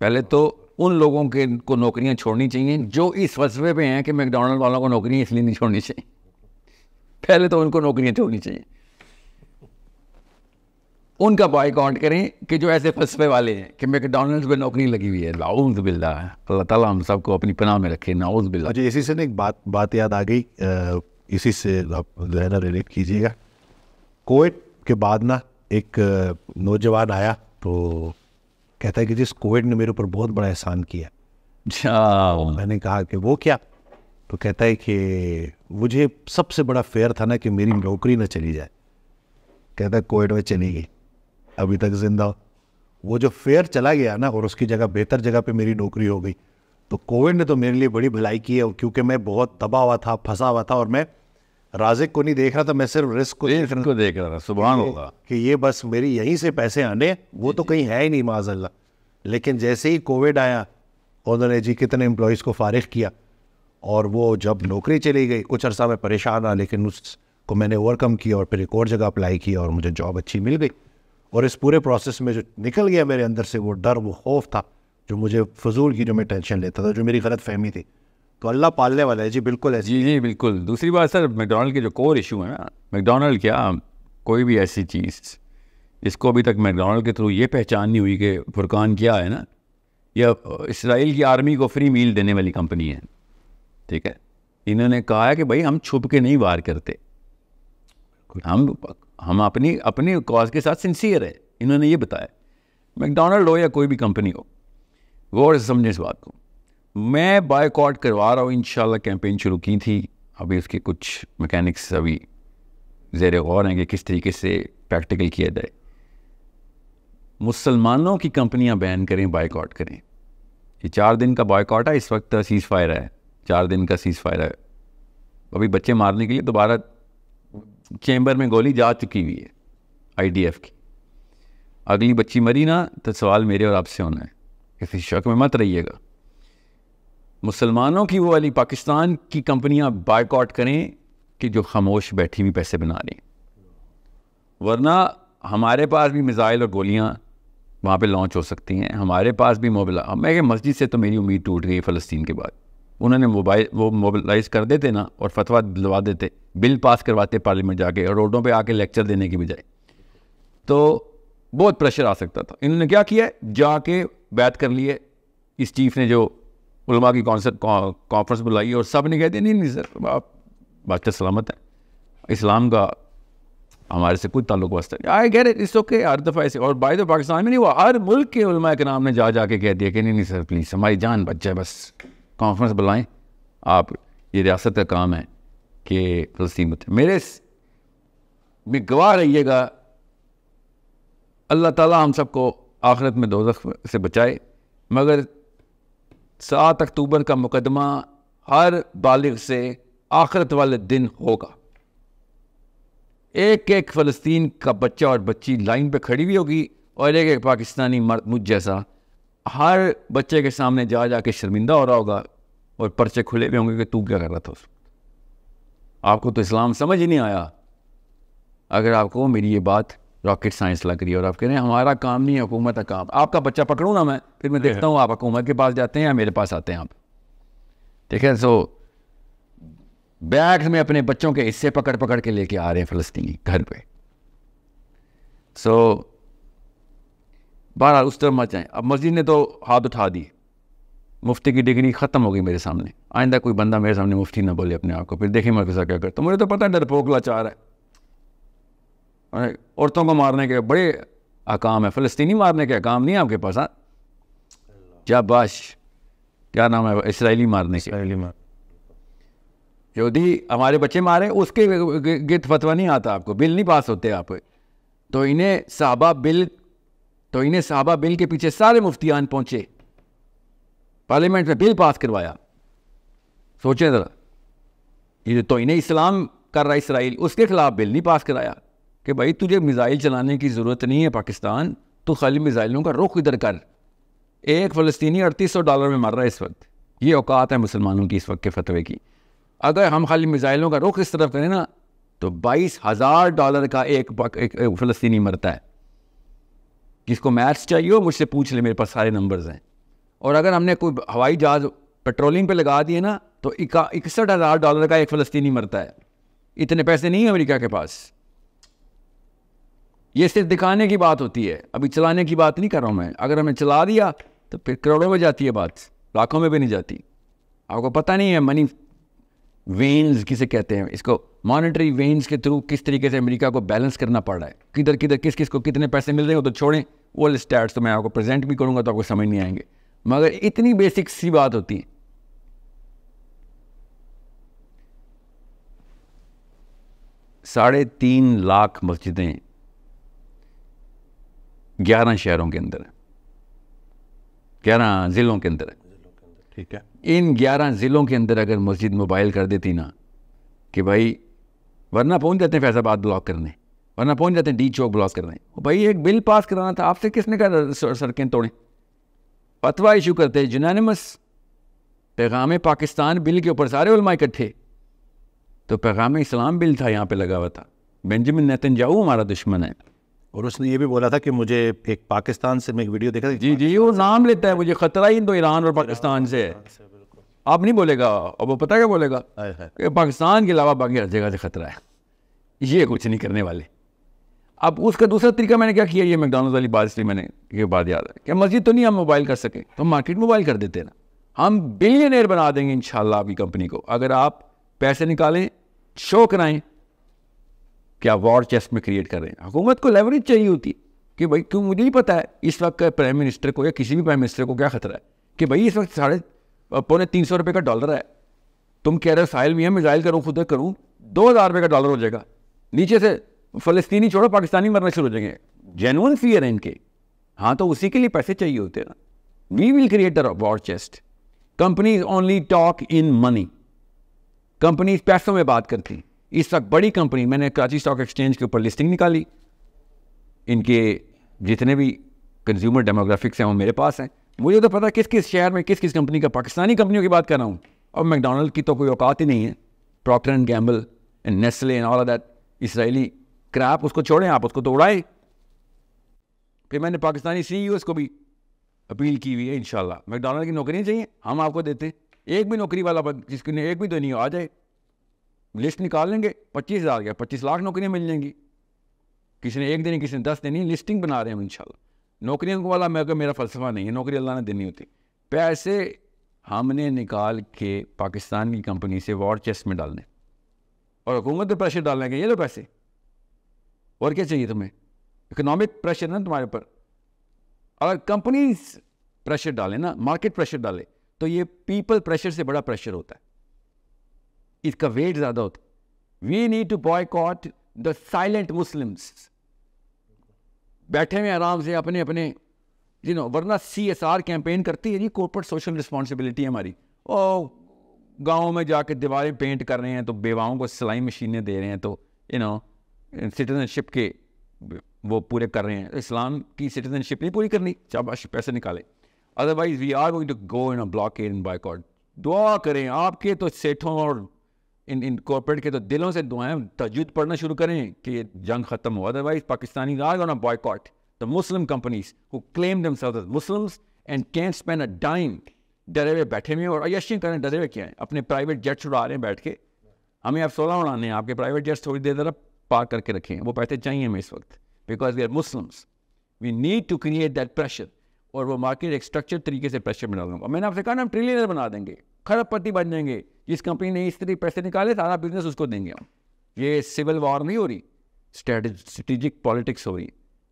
पहले तो उन लोगों के को नौकरियां छोड़नी चाहिए जो इस वसवे पे हैं कि मैकडोनल्ड वालों को नौकरियां इसलिए नहीं छोड़नी चाहिए पहले तो उनको नौकरियां छोड़नी चाहिए उनका बॉयकॉट करें कि जो ऐसे फसफे वाले हैं कि मैकडोनल्ड्स में नौकरी लगी हुई है लाउज बिल्ला अल्लाह ताला हम सबको अपनी पनाह में रखे नाउज बिल्ला अच्छा इसी से ना एक बात बात याद आ गई इसी से आप जो है ना रिलेट कीजिएगा कोविड के बाद ना एक नौजवान आया तो कहता है कि जिस कोविड ने मेरे ऊपर बहुत बड़ा एहसान किया तो मैंने कहा कि वो क्या तो कहता है कि मुझे सबसे बड़ा फेयर था ना कि मेरी नौकरी ना चली जाए कहता है कोविड में चली गई अभी तक जिंदा वो जो फेयर चला गया ना और उसकी जगह बेहतर जगह पे मेरी नौकरी हो गई तो कोविड ने तो मेरे लिए बड़ी भलाई की है क्योंकि मैं बहुत दबा हुआ था फंसा हुआ था और मैं राजिक को नहीं देख रहा था मैं सिर्फ रिस्क को देख को देख रहा था सुबह होगा कि ये बस मेरी यहीं से पैसे आने वो तो कहीं है ही नहीं माजल्ला लेकिन जैसे ही कोविड आया उन्होंने जी कितने एम्प्लॉयज़ को फारिग किया और वो जब नौकरी चली गई कुछ अरसा में परेशान रहा लेकिन उसको मैंने ओवरकम किया और फिर एक और जगह अप्लाई किया और मुझे जॉब अच्छी मिल गई और इस पूरे प्रोसेस में जो निकल गया मेरे अंदर से वो डर वो खौफ था जो मुझे फजूल की जो मैं टेंशन लेता था जो मेरी गलत फहमी थी तो अल्लाह पालने वाला है जी बिल्कुल ऐसी जी जी बिल्कुल दूसरी बात सर मैकडोनल्ड के जो कोर इशू है ना मैकडोनल्ड क्या कोई भी ऐसी चीज़ इसको अभी तक मैकडोनल्ड के थ्रू ये पहचान नहीं हुई कि फुरकान क्या है ना यह इसराइल की आर्मी को फ्री मील देने वाली कंपनी है ठीक है इन्होंने कहा है कि भाई हम छुप के नहीं वार करते हम हम अपनी अपनी कॉज के साथ सिंसियर है इन्होंने ये बताया मैकडोनल्ड हो या कोई भी कंपनी हो गौर से समझें इस बात को मैं बायकॉट करवा रहा हूँ इन कैंपेन शुरू की थी अभी उसके कुछ मैकेनिक्स अभी जेर गौर हैं कि किस तरीके से प्रैक्टिकल किया जाए मुसलमानों की कंपनियां बैन करें बायकॉट करें ये चार दिन का बायकॉट है इस वक्त सीज़ फायर है चार दिन का सीज़ फायर है अभी बच्चे मारने के लिए दोबारा चैम्बर में गोली जा चुकी हुई है आईडीएफ की अगली बच्ची मरी ना तो सवाल मेरे और आपसे होना है किसी शक में मत रहिएगा मुसलमानों की वो वाली पाकिस्तान की कंपनियां बायकॉट करें कि जो खामोश बैठी हुई पैसे बना रही वरना हमारे पास भी मिज़ाइल और गोलियां वहाँ पे लॉन्च हो सकती हैं हमारे पास भी मोबिला मैं मस्जिद से तो मेरी उम्मीद टूट गई फ़लस्तीन के बाद उन्होंने मोबाइल वो मोबिलाइज़ कर देते ना और फतवा दिलवा देते बिल पास करवाते पार्लियामेंट जाके और रोडों पे आके लेक्चर देने की बजाय तो बहुत प्रेशर आ सकता था इन्होंने क्या किया जाके बैत कर लिए इस चीफ ने जो उलमा की कॉन्सर्ट कॉन्फ्रेंस बुलाई और सब ने कह दिया नहीं नहीं सर आप बादशाह सलामत है इस्लाम का हमारे से कुछ ताल्लुक वास्ता आई कह रहे इस ओके हर दफ़ा ऐसे और बाई तो पाकिस्तान में नहीं हुआ हर मुल्क के उलमा के नाम ने जा जा के कह दिया कि नहीं नहीं सर प्लीज़ हमारी जान बच जाए बस कॉन्फ्रेंस बुलाएं आप ये रियासत का काम है कि फलस्तीन बच्चे मेरे भी गवाह रहिएगा अल्लाह ताला हम सबको आखिरत में दोजख से बचाए मगर सात अक्टूबर का मुकदमा हर बालिग से आखिरत वाले दिन होगा एक एक फ़लस्तीन का बच्चा और बच्ची लाइन पे खड़ी भी होगी और एक एक पाकिस्तानी मर्द मुझ जैसा हर बच्चे के सामने जा जा के शर्मिंदा हो रहा होगा और पर्चे खुले भी होंगे कि तू क्या कर रहा था उस आपको तो इस्लाम समझ ही नहीं आया अगर आपको मेरी ये बात रॉकेट साइंस लग रही है और आप कह रहे हैं हमारा काम नहीं है हुकूमत का काम आपका बच्चा पकड़ूँ ना मैं फिर मैं देखता हूँ आप हुकूमत के पास जाते हैं या मेरे पास आते हैं आप ठीक है सो बैग में अपने बच्चों के हिस्से पकड़ पकड़ के लेके आ रहे हैं फ़लस्तीनी घर पे सो so, बहरहाल उस तरफ मत जाएँ अब मस्जिद ने तो हाथ उठा दिए मुफ्ती की डिग्री ख़त्म हो गई मेरे सामने आइंदा कोई बंदा मेरे सामने मुफ्ती ना बोले अपने आप को फिर देखें मैं फैसला क्या करता तो मुझे तो पता है डरपोक लाचार है औरतों को मारने के बड़े अकाम है फलस्तनी मारने के अकाम नहीं आपके पास हाँ क्या बाश क्या नाम है इसराइली मारने से मार यहूदी हमारे बच्चे मारे उसके गिर फतवा नहीं आता आपको बिल नहीं पास होते आप तो इन्हें साहबा बिल तो इन्हें साहबा बिल के पीछे सारे मुफ्तियान पहुंचे पार्लियामेंट में बिल पास करवाया सोचे ज़रा ये तो इन्हें इस्लाम कर रहा इसराइल उसके खिलाफ बिल नहीं पास कराया कि भाई तुझे मिज़ाइल चलाने की ज़रूरत नहीं है पाकिस्तान तो खाली मिज़ाइलों का रुख इधर कर एक फ़लस्तनी अड़तीस सौ डॉलर में मर रहा है इस वक्त ये औकात है मुसलमानों की इस वक्त के फतवे की अगर हम खाली मिज़ाइलों का रुख इस तरफ करें ना तो बाईस हज़ार डॉलर का एक, एक, एक फ़लस्तनी मरता है जिसको मैथ्स चाहिए हो मुझसे पूछ ले मेरे पास सारे नंबर्स हैं और अगर हमने कोई हवाई जहाज़ पेट्रोलिंग पे लगा दिए ना तो इकसठ हज़ार डॉलर का एक फ़लस्तीनी मरता है इतने पैसे नहीं है अमेरिका के पास ये सिर्फ दिखाने की बात होती है अभी चलाने की बात नहीं कर रहा हूँ मैं अगर हमें चला दिया तो फिर करोड़ों में जाती है बात लाखों में भी नहीं जाती आपको पता नहीं है मनी वेन्स किसे कहते हैं इसको मॉनेटरी वेन्स के थ्रू किस तरीके से अमेरिका को बैलेंस करना पड़ रहा है किधर किधर किस किस को कितने पैसे मिल रहे हो तो छोड़ें वो स्टैट्स तो मैं आपको प्रेजेंट भी करूँगा तो आपको समझ नहीं आएंगे मगर इतनी बेसिक सी बात होती है साढ़े तीन लाख मस्जिदें ग्यारह शहरों के अंदर ग्यारह ज़िलों के अंदर ठीक है इन ग्यारह ज़िलों के अंदर अगर मस्जिद मोबाइल कर देती ना कि भाई वरना पहुंच जाते हैं फैसाबाद ब्लॉक करने वरना पहुंच जाते हैं डी चौक ब्लॉक कर रहे हैं भाई एक बिल पास कराना था आपसे किसने कहा सड़कें तोड़ें फतवा इशू करते जुनानमस पैगाम पाकिस्तान बिल के ऊपर सारे उलमा इकट्ठे तो पैगाम इस्लाम बिल था यहाँ पे लगा हुआ था बेंजामिन नेतनजाऊ हमारा दुश्मन है और उसने ये भी बोला था कि मुझे एक पाकिस्तान से मैं एक वीडियो देखा था जी जी वो नाम लेता है मुझे खतरा ही तो ईरान और पाकिस्तान से है आप नहीं बोलेगा और वो पता क्या बोलेगा पाकिस्तान के अलावा बाकी हर जगह से खतरा है ये कुछ नहीं करने वाले अब उसका दूसरा तरीका मैंने क्या किया ये मैकडोनल्ड वाली बात इसलिए मैंने ये बात याद है कि मस्जिद तो नहीं हम मोबाइल कर सकें तो मार्केट मोबाइल कर देते ना हम बिलियनर बना देंगे इन आपकी कंपनी को अगर आप पैसे निकालें शो कराएं क्या वॉर चेस्ट में क्रिएट कर रहे हैं हुकूमत को लेवरेज चाहिए होती है कि भाई क्यों मुझे ही पता है इस वक्त प्राइम मिनिस्टर को या किसी भी प्राइम मिनिस्टर को क्या खतरा है कि भाई इस वक्त साढ़े पौने तीन सौ रुपये का डॉलर है तुम कह रहे हो साहिल है मिज़ाइल करूँ खुद करूँ दो हज़ार रुपये का डॉलर हो जाएगा नीचे से फ़लस्तनी छोड़ो पाकिस्तानी मरना शुरू हो जाएंगे जेनुअन फियर है इनके हाँ तो उसी के लिए पैसे चाहिए होते ना we will create a war chest companies only talk in money companies पैसों में बात करती इस वक्त बड़ी कंपनी मैंने कराची स्टॉक एक्सचेंज के ऊपर लिस्टिंग निकाली इनके जितने भी कंज्यूमर डेमोग्राफिक्स हैं वो मेरे पास हैं मुझे तो पता किस किस शहर में किस किस कंपनी का पाकिस्तानी कंपनियों की बात कर रहा हूँ अब मैकडोनल्ड की तो कोई औकात ही नहीं है Procter and Gamble and Nestle and all that Israeli crap उसको छोड़ें आप उसको तो उड़ाएं फिर मैंने पाकिस्तानी सी ई e को भी अपील की हुई है शाला मैकडोनल्ड की नौकरियाँ चाहिए हम आपको देते एक भी नौकरी वाला जिसके ने एक भी तो नहीं आ जाए लिस्ट निकाल लेंगे पच्चीस हज़ार या पच्चीस लाख नौकरियाँ मिल जाएंगी किसी ने एक देनी किसी ने दस देनी लिस्टिंग बना रहे हैं हम शाला नौकरियों वाला मैं मेरा फलसफा नहीं है नौकरी अल्लाह ने देनी होती पैसे हमने निकाल के पाकिस्तान की कंपनी से वॉर चेस्ट में डालने और हुकूमत पर प्रेशर डालने के ये तो पैसे और क्या चाहिए तुम्हें इकोनॉमिक प्रेशर ना तुम्हारे ऊपर अगर कंपनी प्रेशर डाले ना मार्केट प्रेशर डाले तो ये पीपल प्रेशर से बड़ा प्रेशर होता है इसका वेट ज़्यादा होता है we need to boycott the silent Muslims बैठे हुए आराम से अपने अपने यू नो वरना सी एस आर कैंपेन करती है जी कॉर्पोरेट सोशल रिस्पॉन्सिबिलिटी हमारी ओ oh, गाँव में जाके दीवारें पेंट कर रहे हैं तो बेवाओं को सिलाई मशीनें दे रहे हैं तो यू नो सिटीजनशिप के वो पूरे कर रहे हैं इस्लाम की सिटीजनशिप नहीं पूरी करनी शाबाश पैसे निकाले otherwise we are going to go in block in cod दुआ करें आपके तो सेठों और इन इन कॉरपोरेट के तो दिलों से दुआएं तजुद पढ़ना शुरू करें कि ये जंग ख़त्म हो otherwise Pakistani are a boycott the Muslim companies who claim themselves Muslims and can spend a time डरे हुए बैठे हुए और अयशियाँ करें डरे हुए क्या हैं अपने प्राइवेट जेट्स उड़ा रहे हैं बैठ के हमें आप सोलह उड़ाने हैं आपके प्राइवेट जेट्स थोड़ी देर तरफ पार करके रखे हैं वो पैसे चाहिए हमें इस वक्त because we are Muslims we need to create that pressure और वो मार्केट एक स्ट्रक्चर तरीके से प्रेशर बना दूंगा मैंने आपसे कहा ना हम ट्रिलियनर बना देंगे पति बन जाएंगे जिस कंपनी ने इस तरीके पैसे निकाले सारा बिजनेस उसको देंगे हम ये सिविल वॉर नहीं हो रही स्ट्रेटेजिक पॉलिटिक्स हो रही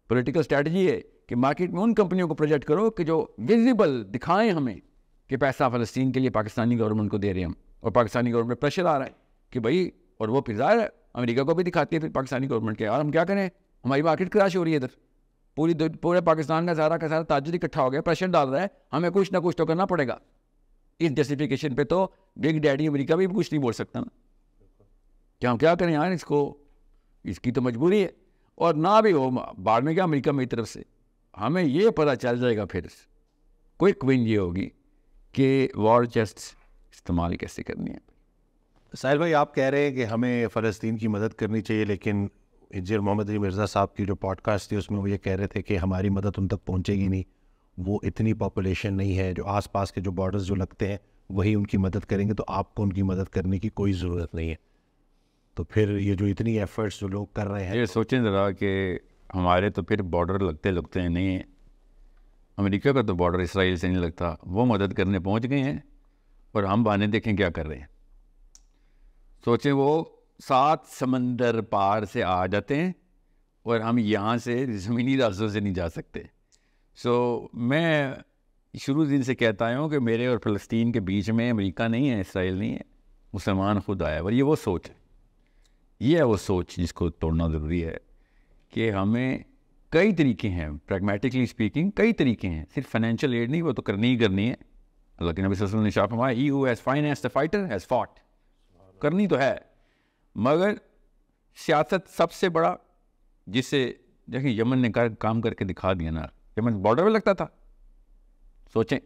पोलिटिकल स्ट्रैटेजी है कि मार्केट में उन कंपनियों को प्रोजेक्ट करो कि जो विजिबल दिखाएं हमें कि पैसा फ़लस्तीन के लिए पाकिस्तानी गवर्नमेंट को दे रहे हैं हम और पाकिस्तानी गवर्नमेंट प्रेशर आ रहा है कि भाई और वो फिर ज़ाहिर है अमेरिका को भी दिखाती है फिर पाकिस्तानी गवर्नमेंट के और हम क्या करें हमारी मार्केट क्रैश हो रही है इधर पूरी पूरे पाकिस्तान का सारा का सारा ताजर इकट्ठा हो गया प्रेशर डाल रहा है हमें कुछ ना कुछ तो करना पड़ेगा इस जस्टिफिकेशन पे तो बिग डैडी अमेरिका भी कुछ नहीं बोल सकता ना क्या हम क्या करें यार इसको इसकी तो मजबूरी है और ना भी हो बाद में क्या अमेरिका मेरी तरफ से हमें ये पता चल जाएगा फिर क्विक विन ये होगी कि वॉर चेस्ट इस्तेमाल कैसे करनी है साहिल भाई आप कह रहे हैं कि हमें फ़लस्तीन की मदद करनी चाहिए लेकिन हिजर मोहम्मद अली मिर्ज़ा साहब की जो पॉडकास्ट थी उसमें वो ये कह रहे थे कि हमारी मदद उन तक पहुँचेगी नहीं वो इतनी पॉपुलेशन नहीं है जो आसपास के जो बॉर्डर्स जो लगते हैं वही उनकी मदद करेंगे तो आपको उनकी मदद करने की कोई ज़रूरत नहीं है तो फिर ये जो इतनी एफ़र्ट्स जो लोग कर रहे हैं ये सोचें ज़रा कि हमारे तो फिर बॉर्डर लगते लगते हैं नहीं है अमेरिका का तो बॉर्डर इसराइल से नहीं लगता वो मदद करने पहुँच गए हैं और हम बहाने देखें क्या कर रहे हैं सोचे वो सात समंदर पार से आ जाते हैं और हम यहाँ से ज़मीनी रास्तों से नहीं जा सकते सो so, मैं शुरू दिन से कहता हूँ कि मेरे और फ़लस्तीन के बीच में अमेरिका नहीं है इसराइल नहीं है मुसलमान खुद आया और ये वो सोच है ये है वो सोच जिसको तोड़ना ज़रूरी है कि हमें कई तरीके हैं प्रैग्मेटिकली स्पीकिंग कई तरीके हैं सिर्फ फाइनेंशियल एड नहीं वो तो करनी ही करनी है अल्लाह के नबी ने शाह फरमाया he finance the fighter has fought करनी तो है मगर सियासत सबसे बड़ा जिसे देखिए यमन ने कर, काम करके दिखा दिया ना यमन बॉर्डर पे लगता था सोचें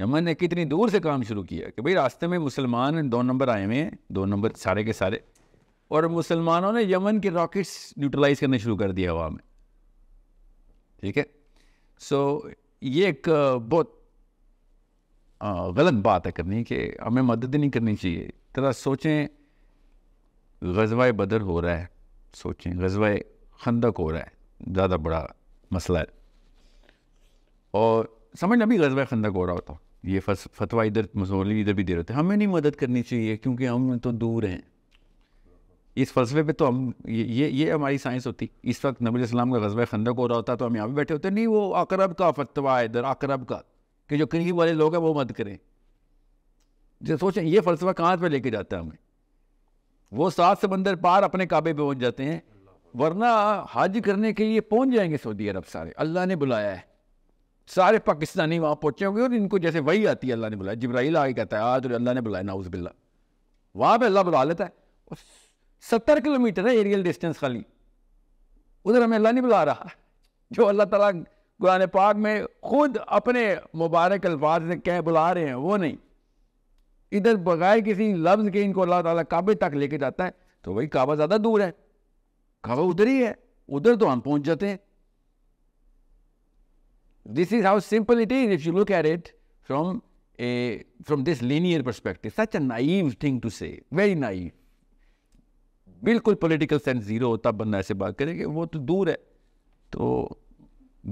यमन ने कितनी दूर से काम शुरू किया कि भाई रास्ते में मुसलमान दो नंबर आए हुए हैं दो नंबर सारे के सारे और मुसलमानों ने यमन के रॉकेट्स न्यूट्रलाइज करने शुरू कर दिया हवा में ठीक है सो so, ये एक बहुत गलत बात है करनी कि हमें मदद नहीं करनी चाहिए तरह सोचें गजवा बदर हो रहा है सोचें गजवाए खंदक हो रहा है ज़्यादा बड़ा मसला है और समझना भी गजवाए खंदक हो रहा होता ये फस फतवा इधर मसौली इधर भी दे रहे थे हमें नहीं मदद करनी चाहिए क्योंकि हम तो दूर हैं इस फलसफे पे तो हम ये ये हमारी साइंस होती इस वक्त नबी का गजवा खंदक हो रहा होता तो हम यहाँ भी बैठे होते नहीं वो अकरब का फतवा है इधर अकरब का कि जो करीब वाले लोग हैं वो मत करें जो सोचें ये फलसफा कहाँ पर लेके जाता है हमें वो सात समंदर पार अपने काबे पर पहुँच जाते हैं वरना हज करने के लिए पहुँच जाएंगे सऊदी अरब सारे अल्लाह ने बुलाया है सारे पाकिस्तानी वहाँ पहुँचे होंगे और इनको जैसे वही आती है अल्लाह ने बुलाया जब्राइल आगे कहता है आज तो अल्लाह ने बुलाया नाउज बिल्ला वहाँ पर अल्लाह बुला लेता है और सत्तर किलोमीटर है एरियल डिस्टेंस खाली उधर हमें अल्लाह नहीं बुला रहा जो अल्लाह तला कुरान पाक में ख़ुद अपने मुबारक अल्फाज से कह बुला रहे हैं वो नहीं इधर बगैर किसी लफ्ज़ के इनको अल्लाह ताला काबे तक लेके जाता है तो वही काबा ज़्यादा दूर है काबा उधर ही है उधर तो हम पहुंच जाते हैं this is how simple it is if you look at it from a from this linear perspective such a naive thing to say very naive बिल्कुल पॉलिटिकल सेंस जीरो होता बंदा ऐसे बात करेगा वो तो दूर है तो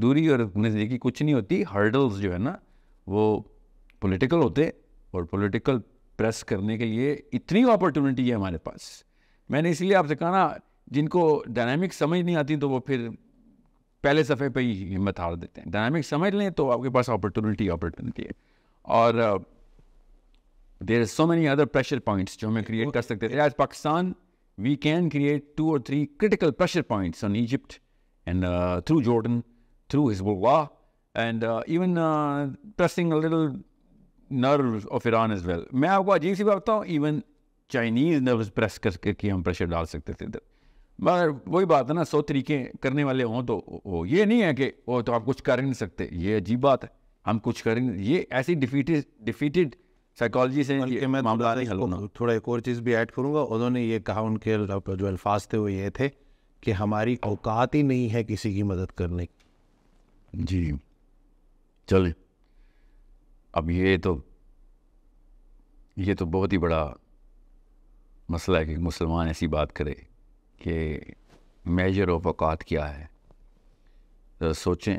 दूरी और नज़दीकी कुछ नहीं होती हर्डल्स जो है ना वो पॉलिटिकल होते और पॉलिटिकल प्रेस करने के लिए इतनी अपॉर्चुनिटी है हमारे पास मैंने इसलिए आपसे कहा ना जिनको डायनामिक समझ नहीं आती तो वो फिर पहले सफ़े पे ही हिम्मत हार देते हैं डायनामिक समझ लें तो आपके पास अपॉर्चुनिटी अपॉर्चुनिटी है और there are so many other pressure points जो हमें क्रिएट कर सकते थे Pakistan we can create two और three critical pressure points on Egypt and through Jordan through Hezbollah and uh, even uh, pressing a little nerves of Iran as well. मैं आपको अजीब सी बात बताऊँ इवन चाइनीज़ नर्व्स प्रेस करके हम प्रेशर डाल सकते थे इधर मगर वही बात है ना सौ तरीके करने वाले हों तो वो ये नहीं है कि वो तो आप कुछ कर ही नहीं सकते ये अजीब बात है हम कुछ करेंगे ये ऐसी डिफीटेड डिफीटेड साइकोलॉजी से ये मैं मामला नहीं हल होना थोड़ा एक और चीज़ भी ऐड करूँगा उन्होंने ये कहा उनके जो अल्फाज थे वो ये थे कि हमारी औकात ही नहीं है किसी की मदद करने की जी चल अब ये तो ये तो बहुत ही बड़ा मसला है कि मुसलमान ऐसी बात करे कि मेजर ऑफ अकात क्या है तो सोचें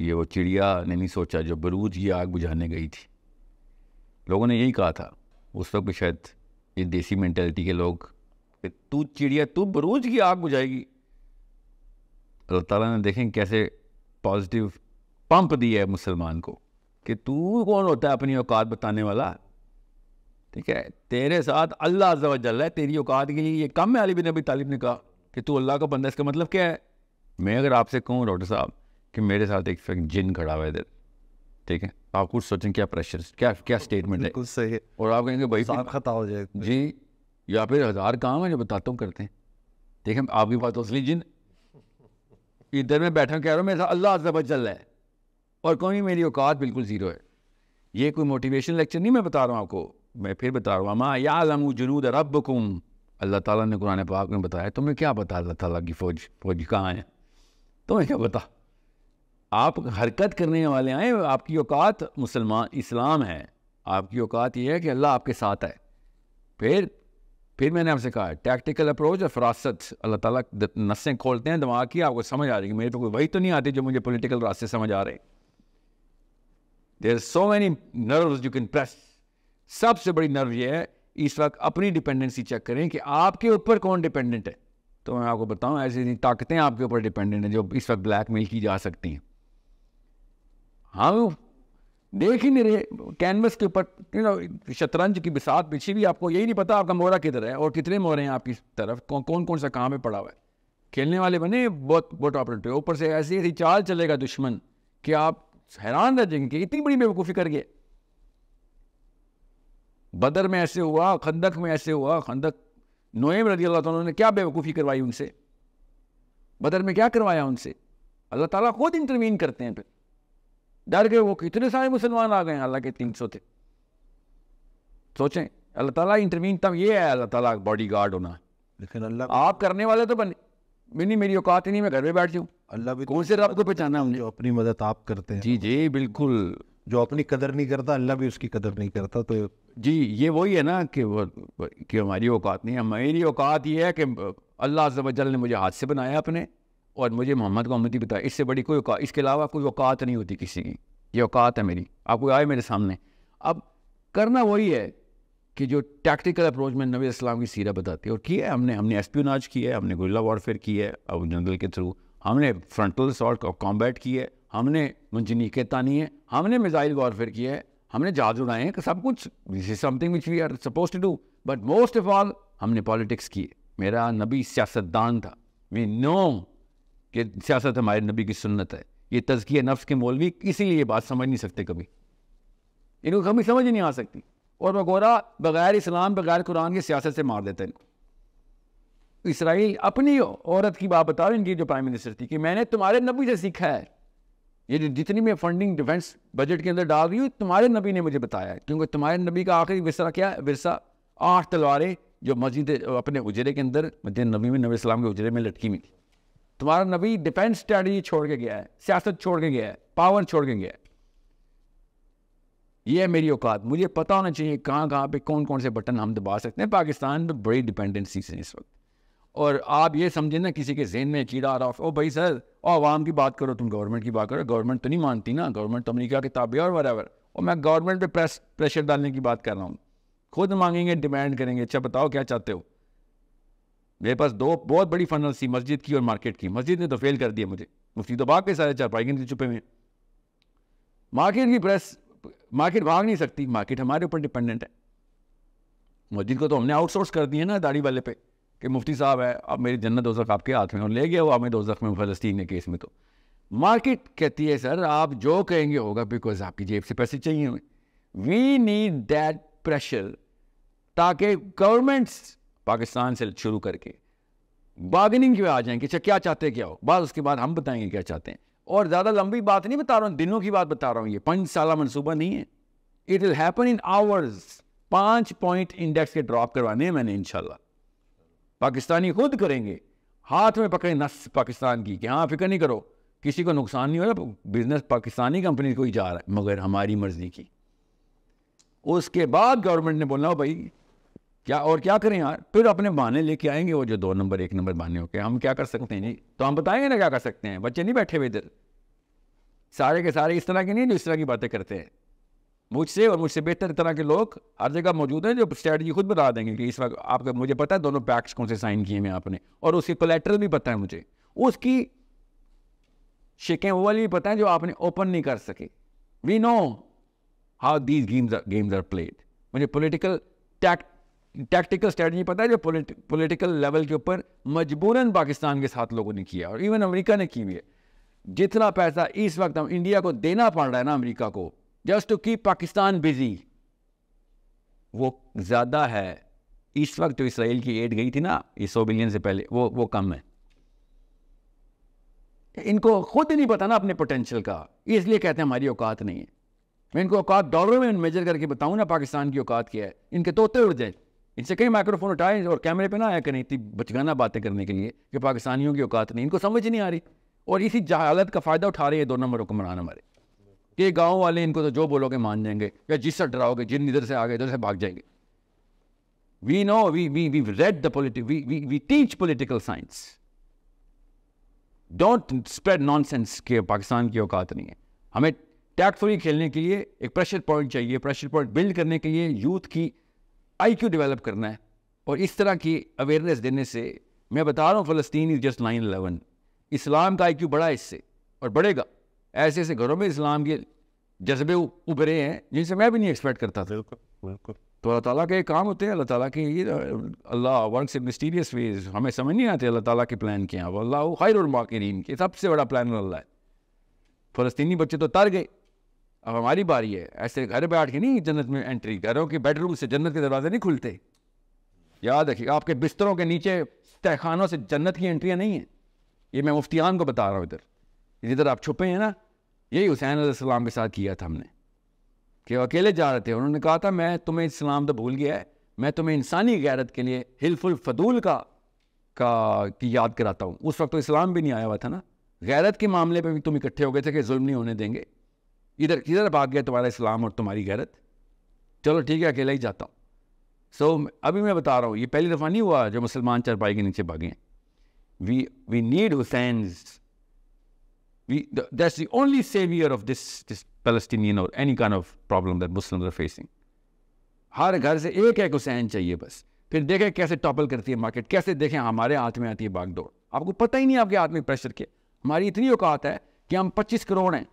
ये वो चिड़िया ने नहीं सोचा जो बरूज की आग बुझाने गई थी लोगों ने यही कहा था उस वक्त शायद ये देसी मैंटेलिटी के लोग तू चिड़िया तू बरूज की आग बुझाएगी अल्लाह ताला ने देखें कैसे पॉजिटिव पंप दी है मुसलमान को कि तू कौन होता है अपनी औकात बताने वाला ठीक है तेरे साथ अल्लाह जवाजल है तेरी औकात के लिए ये कम है अली बिन अबी तालिब ने कहा कि तू अल्लाह का बंदा इसका मतलब क्या है मैं अगर आपसे कहूँ डॉक्टर साहब कि मेरे साथ एक फैक्ट जिन खड़ा हुआ है इधर ठीक है आप कुछ सोचें क्या प्रेशर क्या क्या स्टेटमेंट है कुछ सही है और आप कहेंगे भाई खता हो जाए जी या फिर हज़ार काम है जो बताता हूँ करते हैं देखें आपकी बात तो असली जिन इधर में बैठा कह रहा हूँ मेरे साथ अल्लाह अजब चल रहा है और कौन मेरी औकात बिल्कुल ज़ीरो है ये कोई मोटिवेशन लेक्चर नहीं मैं बता रहा हूँ आपको मैं फिर बता रहा हूँ माँ या आलम जनूद रब अल्लाह ताला ने कुरान पाक में बताया तुम्हें क्या बता अल्लाह ताला की फ़ौज फौज कहाँ है तुम्हें क्या बता आप हरकत करने वाले आए आपकी औकात मुसलमान इस्लाम है आपकी औकात यह है कि अल्लाह आपके साथ है फिर फिर मैंने आपसे कहा टैक्टिकल अप्रोच और फरासत अल्लाह ताला नसें खोलते हैं दिमाग की आपको समझ आ रही है मेरे तो कोई वही तो नहीं आती जो मुझे पॉलिटिकल रास्ते समझ आ रहे there so many nerve you can press सबसे बड़ी नर्व ये है इस वक्त अपनी डिपेंडेंसी चेक करें कि आपके ऊपर कौन डिपेंडेंट है तो मैं आपको बताऊं ऐसी ताकतें आपके ऊपर डिपेंडेंट हैं जो इस वक्त ब्लैकमेल की जा सकती हैं हम हाँ, देख ही नहीं रहे कैनवस के ऊपर शतरंज की बिसात पीछे भी आपको यही नहीं पता आपका मोहरा किधर है और कितने मोहरे हैं आपकी तरफ कौन कौन कौन सा कहाँ पे पड़ा हुआ है खेलने वाले बने बहुत बहुत ऑपरेटिव ऊपर से ऐसी ऐसी चाल चलेगा दुश्मन कि आप हैरान रह जाएंगे इतनी बड़ी बेवकूफ़ी कर गए बदर में ऐसे हुआ खंदक में ऐसे हुआ खंदक नोएम रजी अल्लाह तुमने ने क्या बेवकूफ़ी करवाई उनसे बदर में क्या करवाया उनसे अल्लाह ताला खुद इंटरवीन करते हैं फिर डर गए वो कितने सारे मुसलमान आ गए अल्लाह के तीन सौ थे सोचें अल्लाह ताला इंटरवीन तब ये है अल्लाह ताला बॉडी गार्ड होना लेकिन अल्लाह आप करने वाले तो बने नहीं मेरी औकात ही नहीं मैं घर में बैठ जाऊँ अल्लाह भी कौन से तो रब को पहचाना हमने जो अपनी मदद आप करते हैं जी जी बिल्कुल जो अपनी कदर नहीं करता अल्लाह भी उसकी कदर नहीं करता तो जी ये वही है ना कि वो कि हमारी औकात नहीं है मेरी औकात ये है कि अल्लाह जबजल ने मुझे हाथ से बनाया अपने और मुझे मोहम्मद को अमदी बताया इससे बड़ी कोई औकात इसके अलावा कोई औकात नहीं होती किसी की ये औकात है मेरी आप कोई आए मेरे सामने अब करना वही है कि जो टैक्टिकल अप्रोच में नबी इस्लाम की सीरा बताती है और किया है हमने हमने एस पी नाज किया है हमने गुल्ला वॉरफेयर की है अब जंगल के थ्रू हमने फ्रंटल सॉल्ट कॉम्बैट की है हमने मुंजनीके तानी है हमने मिज़ाइल वॉरफेयर किया है हमने जहाज उड़ाए हैं सब कुछ this is something which we are suppose to do but most of all हमने पॉलिटिक्स की मेरा नबी सियासतदान था वी नो कि सियासत हमारे नबी की सुन्नत है ये तजकिया नफ्स के मौलवी इसीलिए बात समझ नहीं सकते कभी इनको कभी समझ ही नहीं आ सकती और बगौरा बगैर इस्लाम बगैर कुरान की सियासत से मार देते हैं इनको इसराइल अपनी औरत की बात बताओ इनकी जो प्राइम मिनिस्टर थी कि मैंने तुम्हारे नबी से सीखा है ये जो जितनी मैं फंडिंग डिफेंस बजट के अंदर डाल रही हूँ तुम्हारे नबी ने मुझे बताया है क्योंकि तुम्हारे नबी का आखिरी विरसा क्या है विरसा आठ तलवारें जो मस्जिद अपने उजरे के अंदर मद नबी में नबी इस्लाम के उजरे में लटकी हुई थी तुम्हारा नबी डिफेंस स्ट्रैटेजी छोड़ के गया है सियासत छोड़ के गया है पावर छोड़ के गया है ये है मेरी औकात मुझे पता होना चाहिए कहाँ कहाँ पे कौन कौन से बटन हम दबा सकते हैं पाकिस्तान पे बड़ी डिपेंडेंसी है इस वक्त और आप ये समझें ना किसी के जहन में कीड़ा आ रहा हो ओ भाई सर ओ आवाम की बात करो तुम गवर्नमेंट की बात करो गवर्नमेंट तो नहीं मानती ना गवर्नमेंट तो अमरीका के ताबे और वरावर और मैं गवर्नमेंट पर प्रेस प्रेशर डालने की बात कर रहा हूँ खुद मांगेंगे डिमांड करेंगे अच्छा बताओ क्या चाहते हो मेरे पास दो बहुत बड़ी फनल थी मस्जिद की और मार्केट की मस्जिद ने तो फेल कर दिया मुझे मुफ्ती तो भाग गए सारे चार पाई गिनती छुपे में मार्केट की प्रेस मार्केट भाग नहीं सकती मार्केट हमारे ऊपर डिपेंडेंट है मस्जिद को तो हमने आउटसोर्स कर दिया ना दाढ़ी वाले पे कि मुफ्ती साहब है अब मेरी जन्नत दो जख्म आपके हाथ में और ले गया वो हमें दोजख में फलस्तीन के केस में तो मार्केट कहती है सर आप जो कहेंगे होगा बिकॉज आपकी जेब से पैसे चाहिए हमें वी नीड दैट प्रेशर ताकि गवर्नमेंट्स पाकिस्तान से शुरू करके बार्गेनिंग की आ जाएं कि अच्छा, क्या चाहते क्या हो बाद उसके बाद हम बताएंगे क्या चाहते हैं और ज़्यादा लंबी बात नहीं बता रहा हूँ दिनों की बात बता रहा हूँ ये पंच साल मनसूबा नहीं है it will happen in hours पाँच पॉइंट इंडेक्स के ड्रॉप करवाने हैं मैंने इनशाला पाकिस्तानी खुद करेंगे हाथ में पकड़े नस पाकिस्तान की कि हाँ फिक्र नहीं करो किसी को नुकसान नहीं हो रहा बिजनेस पाकिस्तानी कंपनी को ही जा रहा है मगर हमारी मर्जी की उसके बाद गवर्नमेंट ने बोला भाई क्या और क्या करें यार फिर अपने बहाने लेके आएंगे वो जो दो नंबर एक नंबर बहाने होके हम क्या कर सकते हैं जी तो हम बताएंगे ना क्या कर सकते हैं बच्चे नहीं बैठे हुए इधर सारे के सारे इस तरह के नहीं जो इस तरह की बातें करते हैं मुझसे और मुझसे बेहतर तरह के लोग हर जगह मौजूद हैं जो स्ट्रैटी खुद बता देंगे कि इस वक्त आपको मुझे पता है दोनों पैक्स कौन से साइन किए हैं आपने और उसके कोलेट्रल भी पता है मुझे उसकी शिकें वो वाली भी पता है जो आपने ओपन नहीं कर सके we know how these games games are played मुझे पोलिटिकल टैक्ट टैक्टिकल स्ट्रेटजी पता है जो पॉलिटिकल लेवल के ऊपर मजबूरन पाकिस्तान के साथ लोगों ने किया और इवन अमेरिका ने की भी है जितना पैसा इस वक्त हम इंडिया को देना पड़ रहा है ना अमेरिका को just to keep Pakistan busy वो ज़्यादा है इस वक्त जो तो इसराइल की एड गई थी ना ये सौ बिलियन से पहले वो वो कम है इनको खुद नहीं पता ना अपने पोटेंशियल का इसलिए कहते हैं हमारी औकात नहीं है मैं इनको औकात डॉलर में मेजर करके बताऊं ना पाकिस्तान की औकात क्या है इनके तोते उड़ जाए इनसे कई माइक्रोफोन उठाए और कैमरे पे ना आया करें इतनी बचगाना बातें करने के लिए कि पाकिस्तानियों की औकात नहीं इनको समझ नहीं आ रही और इसी जहालत का फ़ायदा उठा रहे हैं दो नंबर हुक्मरान हमारे कि गाँव वाले इनको तो जो बोलोगे मान जाएंगे या जिससे डराओगे जिन इधर से आ गए इधर से भाग जाएंगे we know we we we read the politic we we we teach political science don't spread nonsense के पाकिस्तान की औकात नहीं है हमें टैक्टफुली खेलने के लिए एक प्रेशर पॉइंट चाहिए प्रेशर पॉइंट बिल्ड करने के लिए यूथ की आईक्यू डेवलप करना है और इस तरह की अवेयरनेस देने से मैं बता रहा हूँ फ़लस्तीन इज़ जस्ट नाइन एलेवन इस्लाम का आईक्यू बढ़ा है इससे और बढ़ेगा ऐसे ऐसे घरों में इस्लाम के जज्बे उभरे हैं जिनसे मैं भी नहीं एक्सपेक्ट करता था बिल्कुल तो अल्लाह ताला के काम होते हैं अल्लाह ताला के ये अल्लाह वर्क से मिस्टीरियस वेज हमें समझ नहीं आते अल्लाह ताला के प्लान के यहाँ वो अल्लाह खैर और के सबसे बड़ा प्लान अल्लाह है फ़लस्तनी बच्चे तो तर गए अब हमारी बारी है ऐसे घर बैठ के नहीं जन्नत में एंट्री घरों के बेडरूम से जन्नत के दरवाजे नहीं खुलते याद रखिएगा आपके बिस्तरों के नीचे तहखानों से जन्नत की एंट्रियाँ नहीं हैं ये मैं मुफ्तियान को बता रहा हूँ इधर इधर आप छुपे हैं ना यही हुसैन सलाम के साथ किया था हमने कि अकेले जा रहे थे उन्होंने कहा था मैं तुम्हें इस्लाम तो भूल गया है मैं तुम्हें इंसानी गैरत के लिए हिलफुल फदूल का का की याद कराता हूँ उस वक्त तो इस्लाम भी नहीं आया हुआ था ना गैरत के मामले पर भी तुम इकट्ठे हो गए थे कि जुल्म नहीं होने देंगे इधर किधर भाग गया तुम्हारा इस्लाम और तुम्हारी गैरत चलो ठीक है अकेला ही जाता हूँ सो so, अभी मैं बता रहा हूँ ये पहली दफ़ा नहीं हुआ जो मुसलमान चरपाई के नीचे भागे हैं we we need Hussain we that's the only saviour of this this this और any kind of problem that Muslim are facing हर घर से एक एक हुसैन चाहिए बस फिर देखें कैसे टॉपल करती है मार्केट कैसे देखें हमारे हाथ में आती है दौड़ आपको पता ही नहीं आपके हाथ में प्रेशर के हमारी इतनी औकात है कि हम 25 करोड़ हैं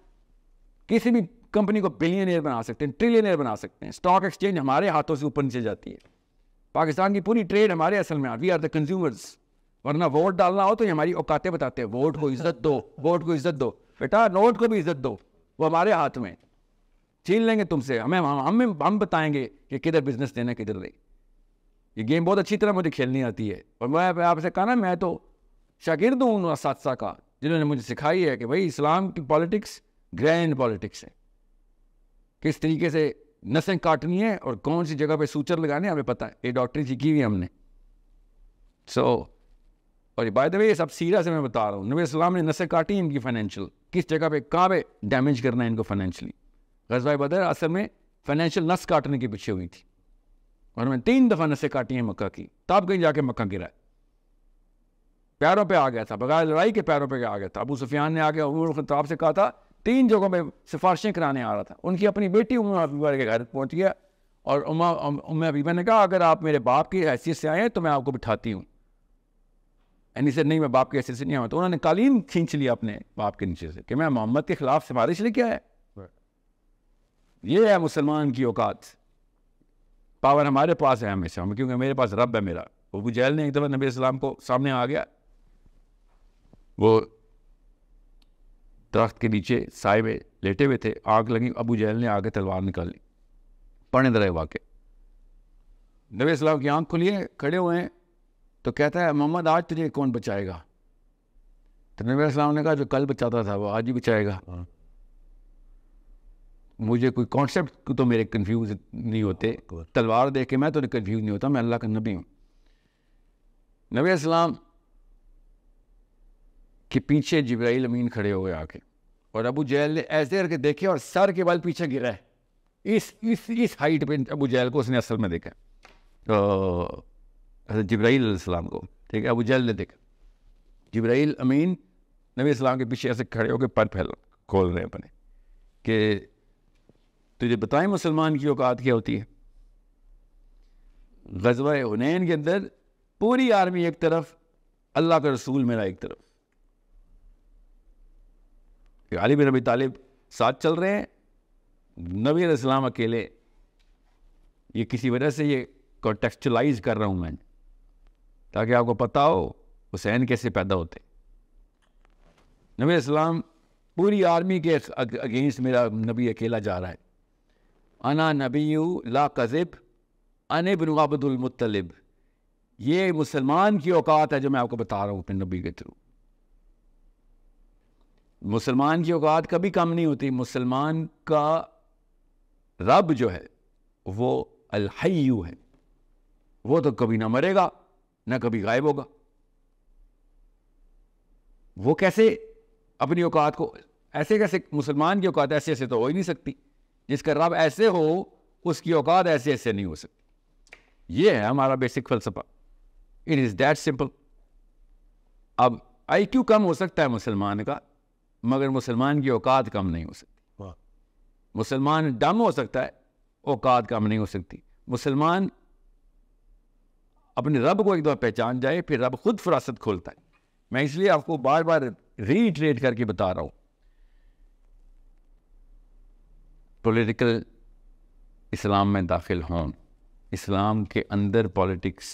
किसी भी कंपनी को बिलियनियर बना सकते हैं ट्रिलियनियर बना सकते हैं स्टॉक एक्सचेंज हमारे हाथों से ऊपर नीचे जाती है पाकिस्तान की पूरी ट्रेड हमारे असल में वी आर द कंज्यूमर्स वरना वोट डालना हो तो ये हमारी औकातें बताते हैं वोट को इज्जत दो वोट को इज्जत दो बेटा नोट को भी इज्जत दो वो हमारे हाथ में छीन लेंगे तुमसे हमें हम हम, हम बताएंगे कि किधर बिजनेस देना किधर नहीं ये गेम बहुत अच्छी तरह मुझे खेलनी आती है और मैं आपसे कहा ना मैं तो शागिर्द हूँ उन का जिन्होंने मुझे सिखाई है कि भाई इस्लाम की पॉलिटिक्स ग्रैंड पॉलिटिक्स है किस तरीके से नसें काटनी है और कौन सी जगह पे सूचर लगाने हमें पता है ये डॉक्टरी सीखी हुई हमने सो so, और बाय द वे ये सब सीरा से मैं बता रहा हूँ नबी सलाम ने नसें काटी इनकी फाइनेंशियल किस जगह पे कहाँ पे डैमेज करना है इनको फाइनेंशियली गजबाई बदर असल में फाइनेंशियल नस काटने के पीछे हुई थी और मैंने तीन दफ़ा नसें काटी हैं मक्का की तब कहीं जाके मक्का गिरा पैरों पे आ गया था बगैर लड़ाई के पैरों पे आ गया था अबू सुफियान ने आगे उमर खताब से कहा था तीन जगहों में सिफारिशें कराने आ रहा था उनकी अपनी बेटी उमा अबीबा के घर पहुँच गया और उमा उमा अबीबा ने कहा अगर आप मेरे बाप की हैसियत से आए हैं तो मैं आपको बिठाती हूँ यानी से नहीं मैं बाप की हैसियत से नहीं आया तो उन्होंने कालीन खींच लिया अपने बाप के नीचे से कि मैं मोहम्मद के खिलाफ सिफारिश लेके आया ये है मुसलमान की औकात पावर हमारे पास है हमेशा क्योंकि मेरे पास रब है मेरा वो जहल ने एक दफ़ा नबी इस्लाम को सामने आ गया वो दरख्त के नीचे साय में लेटे हुए थे आग लगी अबू जैल ने आगे तलवार निकाल ली पढ़े दर वाक्य नबी सलाम की आंख खुली है खड़े हुए हैं तो कहता है मोहम्मद आज तुझे कौन बचाएगा तो नबी सलाम ने कहा जो कल बचाता था वो आज ही बचाएगा हाँ। मुझे कोई कॉन्सेप्ट तो मेरे कन्फ्यूज़ नहीं होते तलवार देख के मैं तो कन्फ्यूज नहीं होता मैं अल्लाह का नबी हूँ नबी इस्लाम कि पीछे जब्राइल अमीन खड़े हुए आके और अबू जैल ने ऐसे करके देखे और सर के बल पीछे गिरा है इस इस इस हाइट पे अबू जैल को उसने असल में देखा तो जब्राईसम को ठीक है अबू जैल ने देखा जब्राइल अमीन नबी इस्लाम के पीछे ऐसे खड़े होकर पर फैल खोल रहे हैं अपने कि तुझे बताएं मुसलमान की औकात क्या होती है गजवा हुनैन के अंदर पूरी आर्मी एक तरफ अल्लाह का रसूल मेरा एक तरफ कि अली बिन अबी तालिब साथ चल रहे हैं नबी इस्लाम अकेले ये किसी वजह से ये कॉन्टेक्चुलाइज कर रहा हूँ मैं ताकि आपको पता हो हुसैन कैसे पैदा होते नबी इस्लाम पूरी आर्मी के अगेंस्ट मेरा नबी अकेला जा रहा है अना नबी ला कज़िब अन बिन अब्दुलमतलब ये मुसलमान की औकात है जो मैं आपको बता रहा हूँ अपने नबी के थ्रू मुसलमान की औकात कभी कम नहीं होती मुसलमान का रब जो है वो अलहयू है वो तो कभी ना मरेगा ना कभी गायब होगा वो कैसे अपनी औकात को ऐसे कैसे मुसलमान की औकात ऐसे ऐसे तो हो ही नहीं सकती जिसका रब ऐसे हो उसकी औकात ऐसे ऐसे नहीं हो सकती ये है हमारा बेसिक फलसफा इट इज़ दैट सिंपल अब आईक्यू कम हो सकता है मुसलमान का मगर मुसलमान की औकात कम नहीं हो सकती मुसलमान डम हो सकता है औकात कम नहीं हो सकती मुसलमान अपने रब को एक दफ़ा पहचान जाए फिर रब खुद फरासत खोलता है मैं इसलिए आपको बार बार रीट्रेट करके बता रहा हूँ पॉलिटिकल इस्लाम में दाखिल हों इस्लाम के अंदर पॉलिटिक्स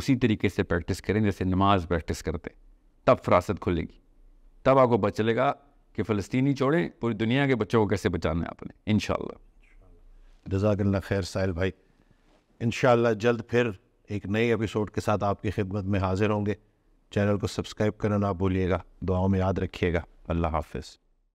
उसी तरीके से प्रैक्टिस करें जैसे नमाज प्रैक्टिस करते तब फरासत खुलेगी तब आपको पता चलेगा कि फ़लस्तनी छोड़ें पूरी दुनिया के बच्चों को कैसे बचाना है आपने इन जजाकल्ला खैर साहिल भाई इन जल्द फिर एक नए एपिसोड के साथ आपकी खिदमत में हाजिर होंगे चैनल को सब्सक्राइब करना ना भूलिएगा दुआओं में याद रखिएगा अल्लाह हाफिज़